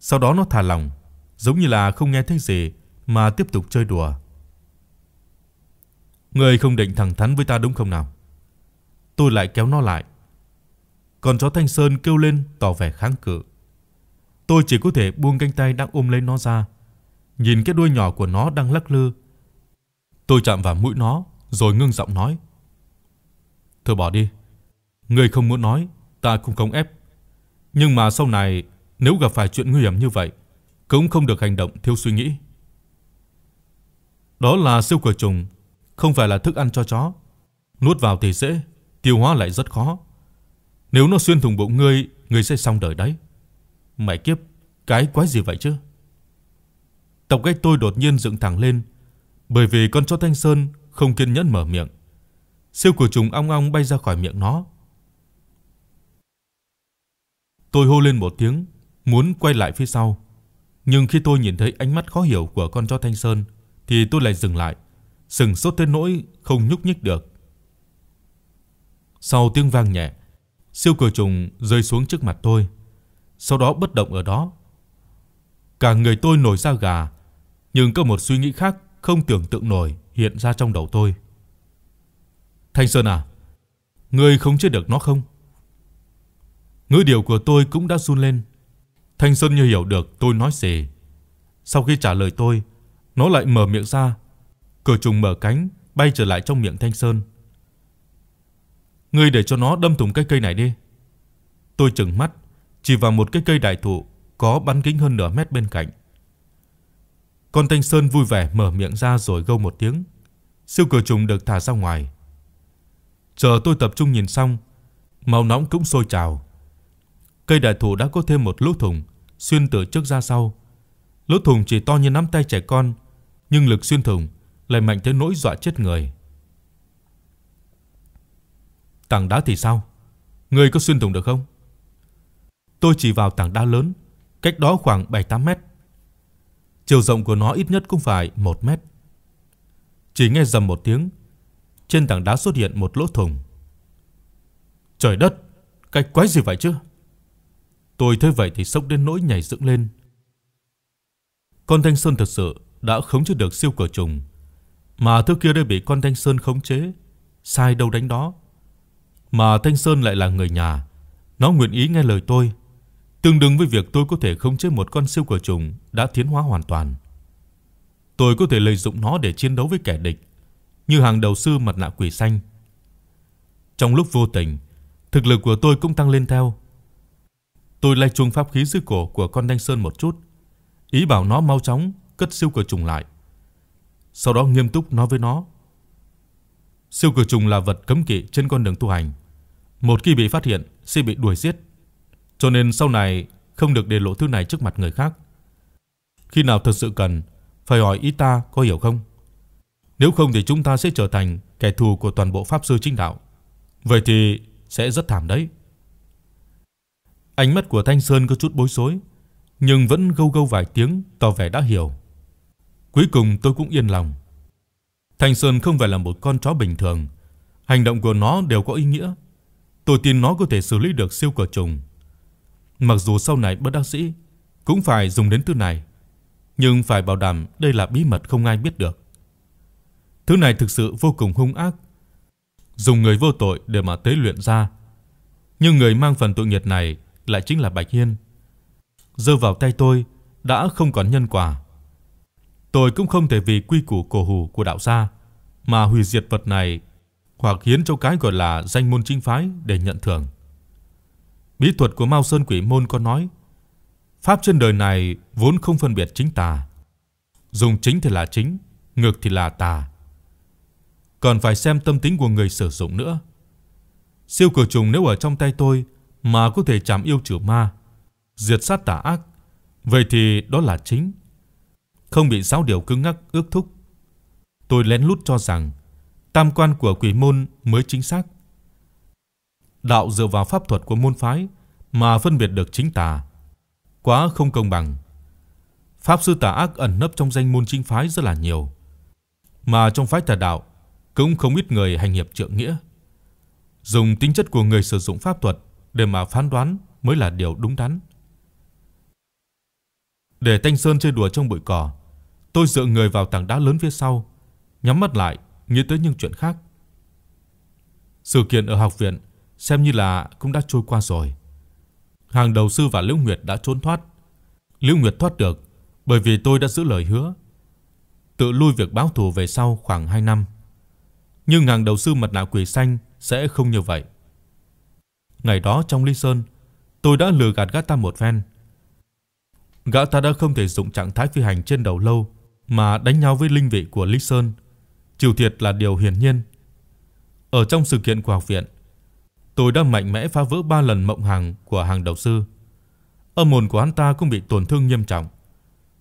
Speaker 1: sau đó nó thả lỏng, giống như là không nghe thấy gì mà tiếp tục chơi đùa. người không định thẳng thắn với ta đúng không nào? Tôi lại kéo nó lại. Con chó Thanh Sơn kêu lên tỏ vẻ kháng cự. Tôi chỉ có thể buông cánh tay đang ôm lấy nó ra, nhìn cái đuôi nhỏ của nó đang lắc lư. Tôi chạm vào mũi nó rồi ngưng giọng nói: "Thôi bỏ đi. người không muốn nói, ta cũng không ép. Nhưng mà sau này nếu gặp phải chuyện nguy hiểm như vậy, cũng không được hành động thiếu suy nghĩ. Đó là siêu cửa trùng, không phải là thức ăn cho chó. Nuốt vào thì dễ, tiêu hóa lại rất khó. Nếu nó xuyên thủng bụng ngươi, ngươi sẽ xong đời đấy. mày kiếp, cái quái gì vậy chứ? Tộc gách tôi đột nhiên dựng thẳng lên, bởi vì con chó Thanh Sơn không kiên nhẫn mở miệng. Siêu cửa trùng ong ong bay ra khỏi miệng nó. Tôi hô lên một tiếng, muốn quay lại phía sau nhưng khi tôi nhìn thấy ánh mắt khó hiểu của con chó Thanh Sơn thì tôi lại dừng lại, sừng sốt tới nỗi không nhúc nhích được. Sau tiếng vang nhẹ, siêu cờ trùng rơi xuống trước mặt tôi, sau đó bất động ở đó. Cả người tôi nổi da gà, nhưng có một suy nghĩ khác không tưởng tượng nổi hiện ra trong đầu tôi. Thanh Sơn à, ngươi không chết được nó không? Ngữ điệu của tôi cũng đã run lên. Thanh Sơn như hiểu được tôi nói gì. Sau khi trả lời tôi, nó lại mở miệng ra. Cửa trùng mở cánh, bay trở lại trong miệng Thanh Sơn. Ngươi để cho nó đâm thủng cái cây này đi. Tôi chừng mắt, chỉ vào một cái cây đại thụ có bán kính hơn nửa mét bên cạnh. Con Thanh Sơn vui vẻ mở miệng ra rồi gâu một tiếng. Siêu cửa trùng được thả ra ngoài. Chờ tôi tập trung nhìn xong, màu nóng cũng sôi trào. Cây đại thụ đã có thêm một lỗ thủng xuyên từ trước ra sau. Lỗ thủng chỉ to như nắm tay trẻ con, nhưng lực xuyên thủng lại mạnh tới nỗi dọa chết người. Tảng đá thì sao? Người có xuyên thủng được không? Tôi chỉ vào tảng đá lớn, cách đó khoảng 7-8 mét. Chiều rộng của nó ít nhất cũng phải 1 mét. Chỉ nghe dầm một tiếng, trên tảng đá xuất hiện một lỗ thủng. Trời đất, cách quái gì vậy chứ? Tôi thấy vậy thì sốc đến nỗi nhảy dựng lên. Con Thanh Sơn thật sự đã khống chế được siêu cửa trùng, mà thứ kia đây bị con Thanh Sơn khống chế, sai đâu đánh đó. Mà Thanh Sơn lại là người nhà, nó nguyện ý nghe lời tôi, tương đương với việc tôi có thể khống chế một con siêu cửa trùng đã tiến hóa hoàn toàn. Tôi có thể lợi dụng nó để chiến đấu với kẻ địch, như hàng đầu sư mặt nạ quỷ xanh. Trong lúc vô tình, thực lực của tôi cũng tăng lên theo. Tôi lay chuông pháp khí sư cổ của con Thanh Sơn một chút, ý bảo nó mau chóng cất siêu cửa trùng lại. Sau đó nghiêm túc nói với nó: Siêu cửa trùng là vật cấm kỵ trên con đường tu hành, một khi bị phát hiện sẽ bị đuổi giết. Cho nên sau này không được để lộ thứ này trước mặt người khác. Khi nào thật sự cần, phải hỏi ý ta có hiểu không? Nếu không thì chúng ta sẽ trở thành kẻ thù của toàn bộ pháp sư chính đạo. Vậy thì sẽ rất thảm đấy. Ánh mắt của Thanh Sơn có chút bối rối, nhưng vẫn gâu gâu vài tiếng tỏ vẻ đã hiểu. Cuối cùng tôi cũng yên lòng. Thanh Sơn không phải là một con chó bình thường, hành động của nó đều có ý nghĩa. Tôi tin nó có thể xử lý được siêu cờ trùng. Mặc dù sau này bất đắc sĩ cũng phải dùng đến thứ này, nhưng phải bảo đảm đây là bí mật không ai biết được. Thứ này thực sự vô cùng hung ác, dùng người vô tội để mà tế luyện ra. Nhưng người mang phần tội nghiệp này lại chính là Bạch Hiên. Giơ vào tay tôi đã không còn nhân quả. Tôi cũng không thể vì quy củ cổ hủ của đạo gia mà hủy diệt vật này hoặc hiến cho cái gọi là danh môn chính phái để nhận thưởng. Bí thuật của Mao Sơn Quỷ môn có nói, pháp trên đời này vốn không phân biệt chính tà. Dùng chính thì là chính, ngược thì là tà. Còn phải xem tâm tính của người sử dụng nữa. Siêu cửa trùng nếu ở trong tay tôi mà có thể chạm yêu trừ ma, diệt sát tà ác, vậy thì đó là chính. Không bị sáu điều cứng ngắc ước thúc. Tôi lén lút cho rằng tam quan của quỷ môn mới chính xác. Đạo dựa vào pháp thuật của môn phái mà phân biệt được chính tà, quá không công bằng. Pháp sư tà ác ẩn nấp trong danh môn chính phái rất là nhiều, mà trong phái tà đạo cũng không ít người hành hiệp trượng nghĩa. Dùng tính chất của người sử dụng pháp thuật để mà phán đoán mới là điều đúng đắn. Để Thanh Sơn chơi đùa trong bụi cỏ, tôi dựa người vào tảng đá lớn phía sau, nhắm mắt lại, nghĩ tới những chuyện khác. Sự kiện ở học viện xem như là cũng đã trôi qua rồi. Hàng đầu sư và Liễu Nguyệt đã trốn thoát. Liễu Nguyệt thoát được bởi vì tôi đã giữ lời hứa. Tự lui việc báo thù về sau khoảng 2 năm. Nhưng hàng đầu sư mặt nạ quỷ xanh sẽ không như vậy ngày đó trong Ly Sơn, tôi đã lừa gạt gã ta một phen. Gã ta đã không thể dụng trạng thái phi hành trên đầu lâu mà đánh nhau với linh vị của Ly Sơn. Chịu thiệt là điều hiển nhiên. Ở trong sự kiện của học viện, tôi đã mạnh mẽ phá vỡ ba lần mộng hàng của hàng đầu sư. Âm mồn của hắn ta cũng bị tổn thương nghiêm trọng.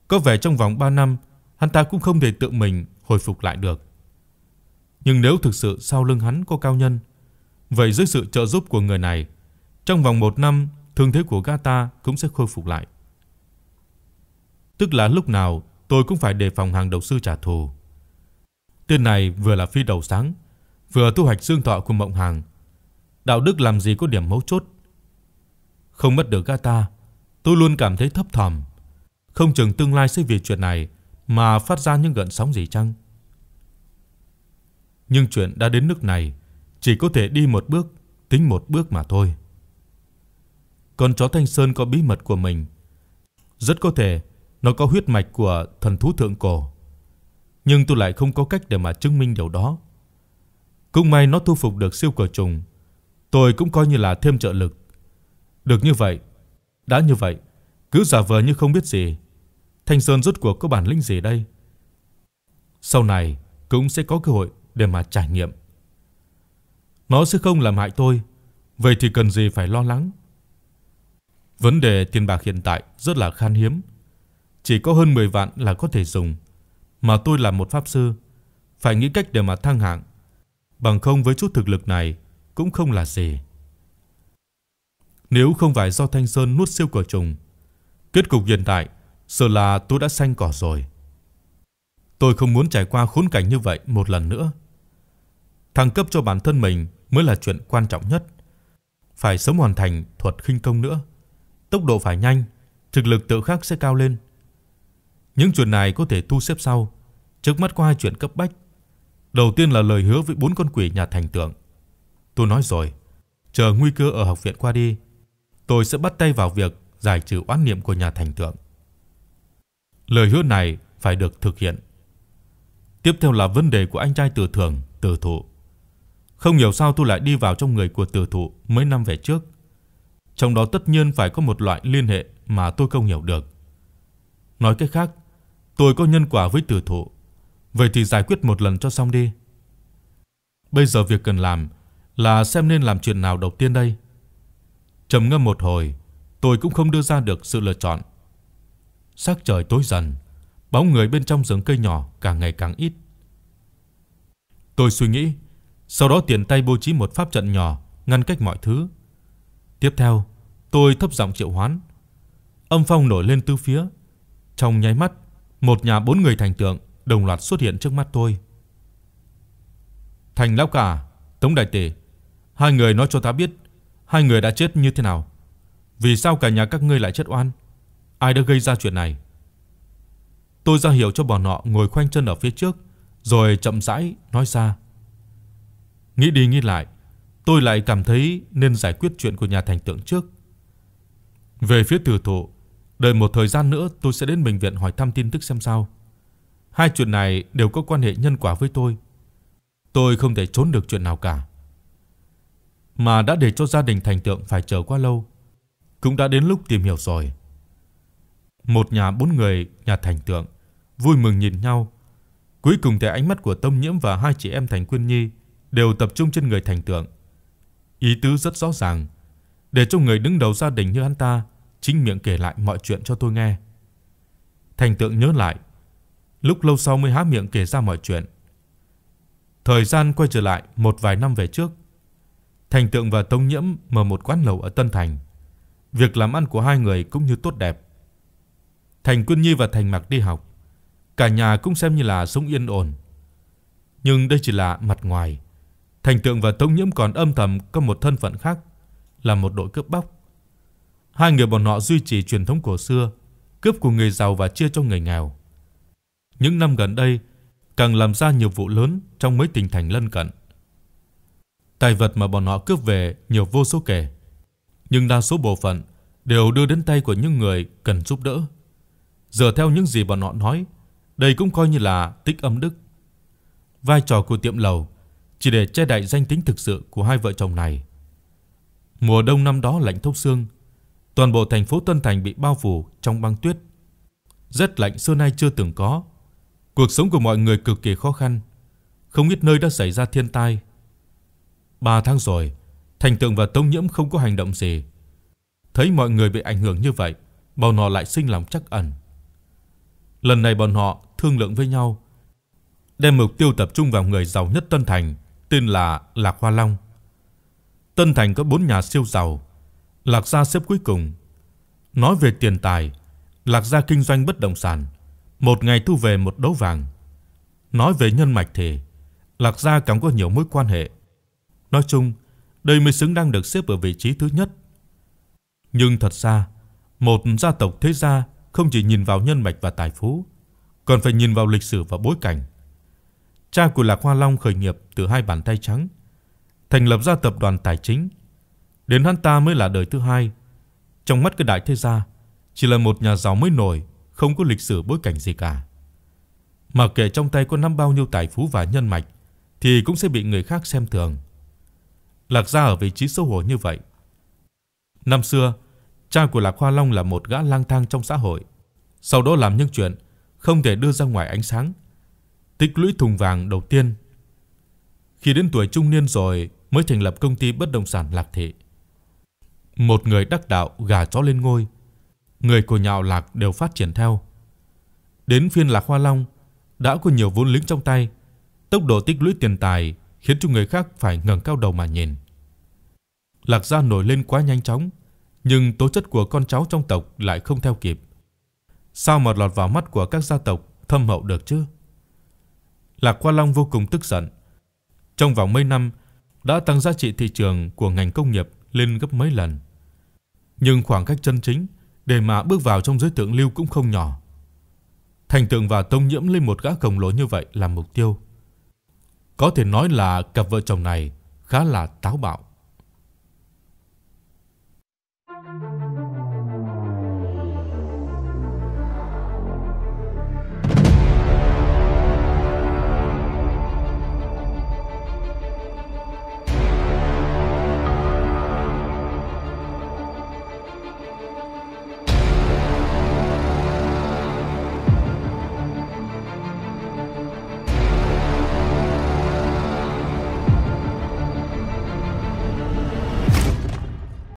Speaker 1: Có vẻ trong vòng ba năm, hắn ta cũng không thể tự mình hồi phục lại được. Nhưng nếu thực sự sau lưng hắn có cao nhân, Vậy dưới sự trợ giúp của người này, trong vòng một năm, thương thế của gã ta cũng sẽ khôi phục lại. Tức là lúc nào tôi cũng phải đề phòng hàng đầu sư trả thù. Tên này vừa là phi đầu sáng, vừa thu hoạch xương thọ của Mộng Hàng. Đạo đức làm gì có điểm mấu chốt. Không mất được gã ta, tôi luôn cảm thấy thấp thỏm, không chừng tương lai sẽ vì chuyện này mà phát ra những gợn sóng gì chăng. Nhưng chuyện đã đến nước này, chỉ có thể đi một bước, tính một bước mà thôi. Con chó Thanh Sơn có bí mật của mình. Rất có thể nó có huyết mạch của thần thú thượng cổ. Nhưng tôi lại không có cách để mà chứng minh điều đó. Cũng may nó thu phục được siêu cờ trùng, tôi cũng coi như là thêm trợ lực. Được như vậy, đã như vậy, cứ giả vờ như không biết gì. Thanh Sơn rốt cuộc có bản lĩnh gì đây? Sau này cũng sẽ có cơ hội để mà trải nghiệm. Nó sẽ không làm hại tôi, vậy thì cần gì phải lo lắng. Vấn đề tiền bạc hiện tại rất là khan hiếm, chỉ có hơn 10 vạn là có thể dùng, mà tôi là một pháp sư, phải nghĩ cách để mà thăng hạng, bằng không với chút thực lực này cũng không là gì. Nếu không phải do Thanh Sơn nuốt siêu cỏ trùng, kết cục hiện tại sợ là tôi đã xanh cỏ rồi. Tôi không muốn trải qua khốn cảnh như vậy một lần nữa. Thăng cấp cho bản thân mình mới là chuyện quan trọng nhất. Phải sớm hoàn thành thuật khinh công nữa. Tốc độ phải nhanh, thực lực tự khắc sẽ cao lên. Những chuyện này có thể thu xếp sau, trước mắt có hai chuyện cấp bách. Đầu tiên là lời hứa với bốn con quỷ nhà thành tượng. Tôi nói rồi, chờ nguy cơ ở học viện qua đi, tôi sẽ bắt tay vào việc giải trừ oán niệm của nhà thành tượng. Lời hứa này phải được thực hiện. Tiếp theo là vấn đề của anh trai Từ Thường, Từ Thụ. Không hiểu sao tôi lại đi vào trong người của tử thụ mấy năm về trước. Trong đó tất nhiên phải có một loại liên hệ mà tôi không hiểu được. Nói cách khác, tôi có nhân quả với tử thụ Vậy thì giải quyết một lần cho xong đi. Bây giờ việc cần làm là xem nên làm chuyện nào đầu tiên đây. Trầm ngâm một hồi, tôi cũng không đưa ra được sự lựa chọn. Sắc trời tối dần, bóng người bên trong rừng cây nhỏ càng ngày càng ít. Tôi suy nghĩ, sau đó tiền tay bố trí một pháp trận nhỏ ngăn cách mọi thứ. Tiếp theo, tôi thấp giọng triệu hoán. Âm phong nổi lên tứ phía. Trong nháy mắt, một nhà bốn người thành tượng đồng loạt xuất hiện trước mắt tôi. Thành lão cả, Tống đại tỷ, hai người nói cho ta biết hai người đã chết như thế nào? Vì sao cả nhà các ngươi lại chết oan? Ai đã gây ra chuyện này? Tôi ra hiểu cho bọn họ ngồi khoanh chân ở phía trước, rồi chậm rãi nói ra. Nghĩ đi nghĩ lại, tôi lại cảm thấy nên giải quyết chuyện của nhà thành tượng trước. Về phía Từ Thụ, đợi một thời gian nữa tôi sẽ đến bệnh viện hỏi thăm tin tức xem sao. Hai chuyện này đều có quan hệ nhân quả với tôi. Tôi không thể trốn được chuyện nào cả. Mà đã để cho gia đình thành tượng phải chờ quá lâu, cũng đã đến lúc tìm hiểu rồi. Một nhà bốn người, nhà thành tượng vui mừng nhìn nhau. Cuối cùng thì ánh mắt của Tông Nhiễm và hai chị em Thành Quyên Nhi đều tập trung trên người thành tượng. Ý tứ rất rõ ràng, để cho người đứng đầu gia đình như hắn ta chính miệng kể lại mọi chuyện cho tôi nghe. Thành tượng nhớ lại, lúc lâu sau mới há miệng kể ra mọi chuyện. Thời gian quay trở lại một vài năm về trước, Thành Tượng và Tống Nhiễm mở một quán lẩu ở Tân Thành. Việc làm ăn của hai người cũng như tốt đẹp. Thành Quân Nhi và Thành Mặc đi học, cả nhà cũng xem như là sống yên ổn. Nhưng đây chỉ là mặt ngoài. Thành Tượng và Tống Nhiễm còn âm thầm có một thân phận khác, là một đội cướp bóc. Hai người bọn họ duy trì truyền thống cổ xưa, cướp của người giàu và chia cho người nghèo. Những năm gần đây, càng làm ra nhiều vụ lớn trong mấy tỉnh thành lân cận. Tài vật mà bọn họ cướp về nhiều vô số kể, nhưng đa số bộ phận đều đưa đến tay của những người cần giúp đỡ. Giờ theo những gì bọn họ nói, đây cũng coi như là tích âm đức. Vai trò của tiệm lầu chỉ để che đậy danh tính thực sự của hai vợ chồng này. Mùa đông năm đó lạnh thấu xương, toàn bộ thành phố Tân Thành bị bao phủ trong băng tuyết. Rất lạnh xưa nay chưa từng có. Cuộc sống của mọi người cực kỳ khó khăn. Không ít nơi đã xảy ra thiên tai. Ba tháng rồi, Thành Tượng và tông Nhiễm không có hành động gì. Thấy mọi người bị ảnh hưởng như vậy, bọn họ lại sinh lòng chắc ẩn. Lần này bọn họ thương lượng với nhau, đem mục tiêu tập trung vào người giàu nhất Tân Thành, tên là Lạc Hoa Long. Tân Thành có bốn nhà siêu giàu, Lạc gia xếp cuối cùng. Nói về tiền tài, Lạc gia kinh doanh bất động sản, một ngày thu về một đấu vàng. Nói về nhân mạch thì Lạc gia càng có nhiều mối quan hệ. Nói chung, đây mới xứng đáng được xếp ở vị trí thứ nhất. Nhưng thật ra, một gia tộc thế gia không chỉ nhìn vào nhân mạch và tài phú, còn phải nhìn vào lịch sử và bối cảnh. Cha của Lạc Hoa Long khởi nghiệp từ hai bàn tay trắng, thành lập ra tập đoàn tài chính. Đến hắn ta mới là đời thứ hai. Trong mắt cái đại thế gia, chỉ là một nhà giàu mới nổi, không có lịch sử bối cảnh gì cả. Mà kể trong tay có năm bao nhiêu tài phú và nhân mạch thì cũng sẽ bị người khác xem thường. Lạc gia ở vị trí xấu hổ như vậy. Năm xưa, cha của Lạc Hoa Long là một gã lang thang trong xã hội, sau đó làm những chuyện không thể đưa ra ngoài ánh sáng tích lũy thùng vàng đầu tiên. Khi đến tuổi trung niên rồi mới thành lập công ty bất động sản Lạc Thị. Một người đắc đạo gà chó lên ngôi, người của nhà Lạc đều phát triển theo. Đến phiên Lạc Hoa Long đã có nhiều vốn lính trong tay, tốc độ tích lũy tiền tài khiến cho người khác phải ngẩng cao đầu mà nhìn. Lạc gia nổi lên quá nhanh chóng, nhưng tố chất của con cháu trong tộc lại không theo kịp. Sao mà lọt vào mắt của các gia tộc thâm hậu được chứ? Lạc Qua Long vô cùng tức giận. Trong vòng mấy năm đã tăng giá trị thị trường của ngành công nghiệp lên gấp mấy lần. Nhưng khoảng cách chân chính để mà bước vào trong giới thượng lưu cũng không nhỏ. Thành Tượng và Tông Nhiễm lên một gã khổng lồ như vậy là mục tiêu. Có thể nói là cặp vợ chồng này khá là táo bạo.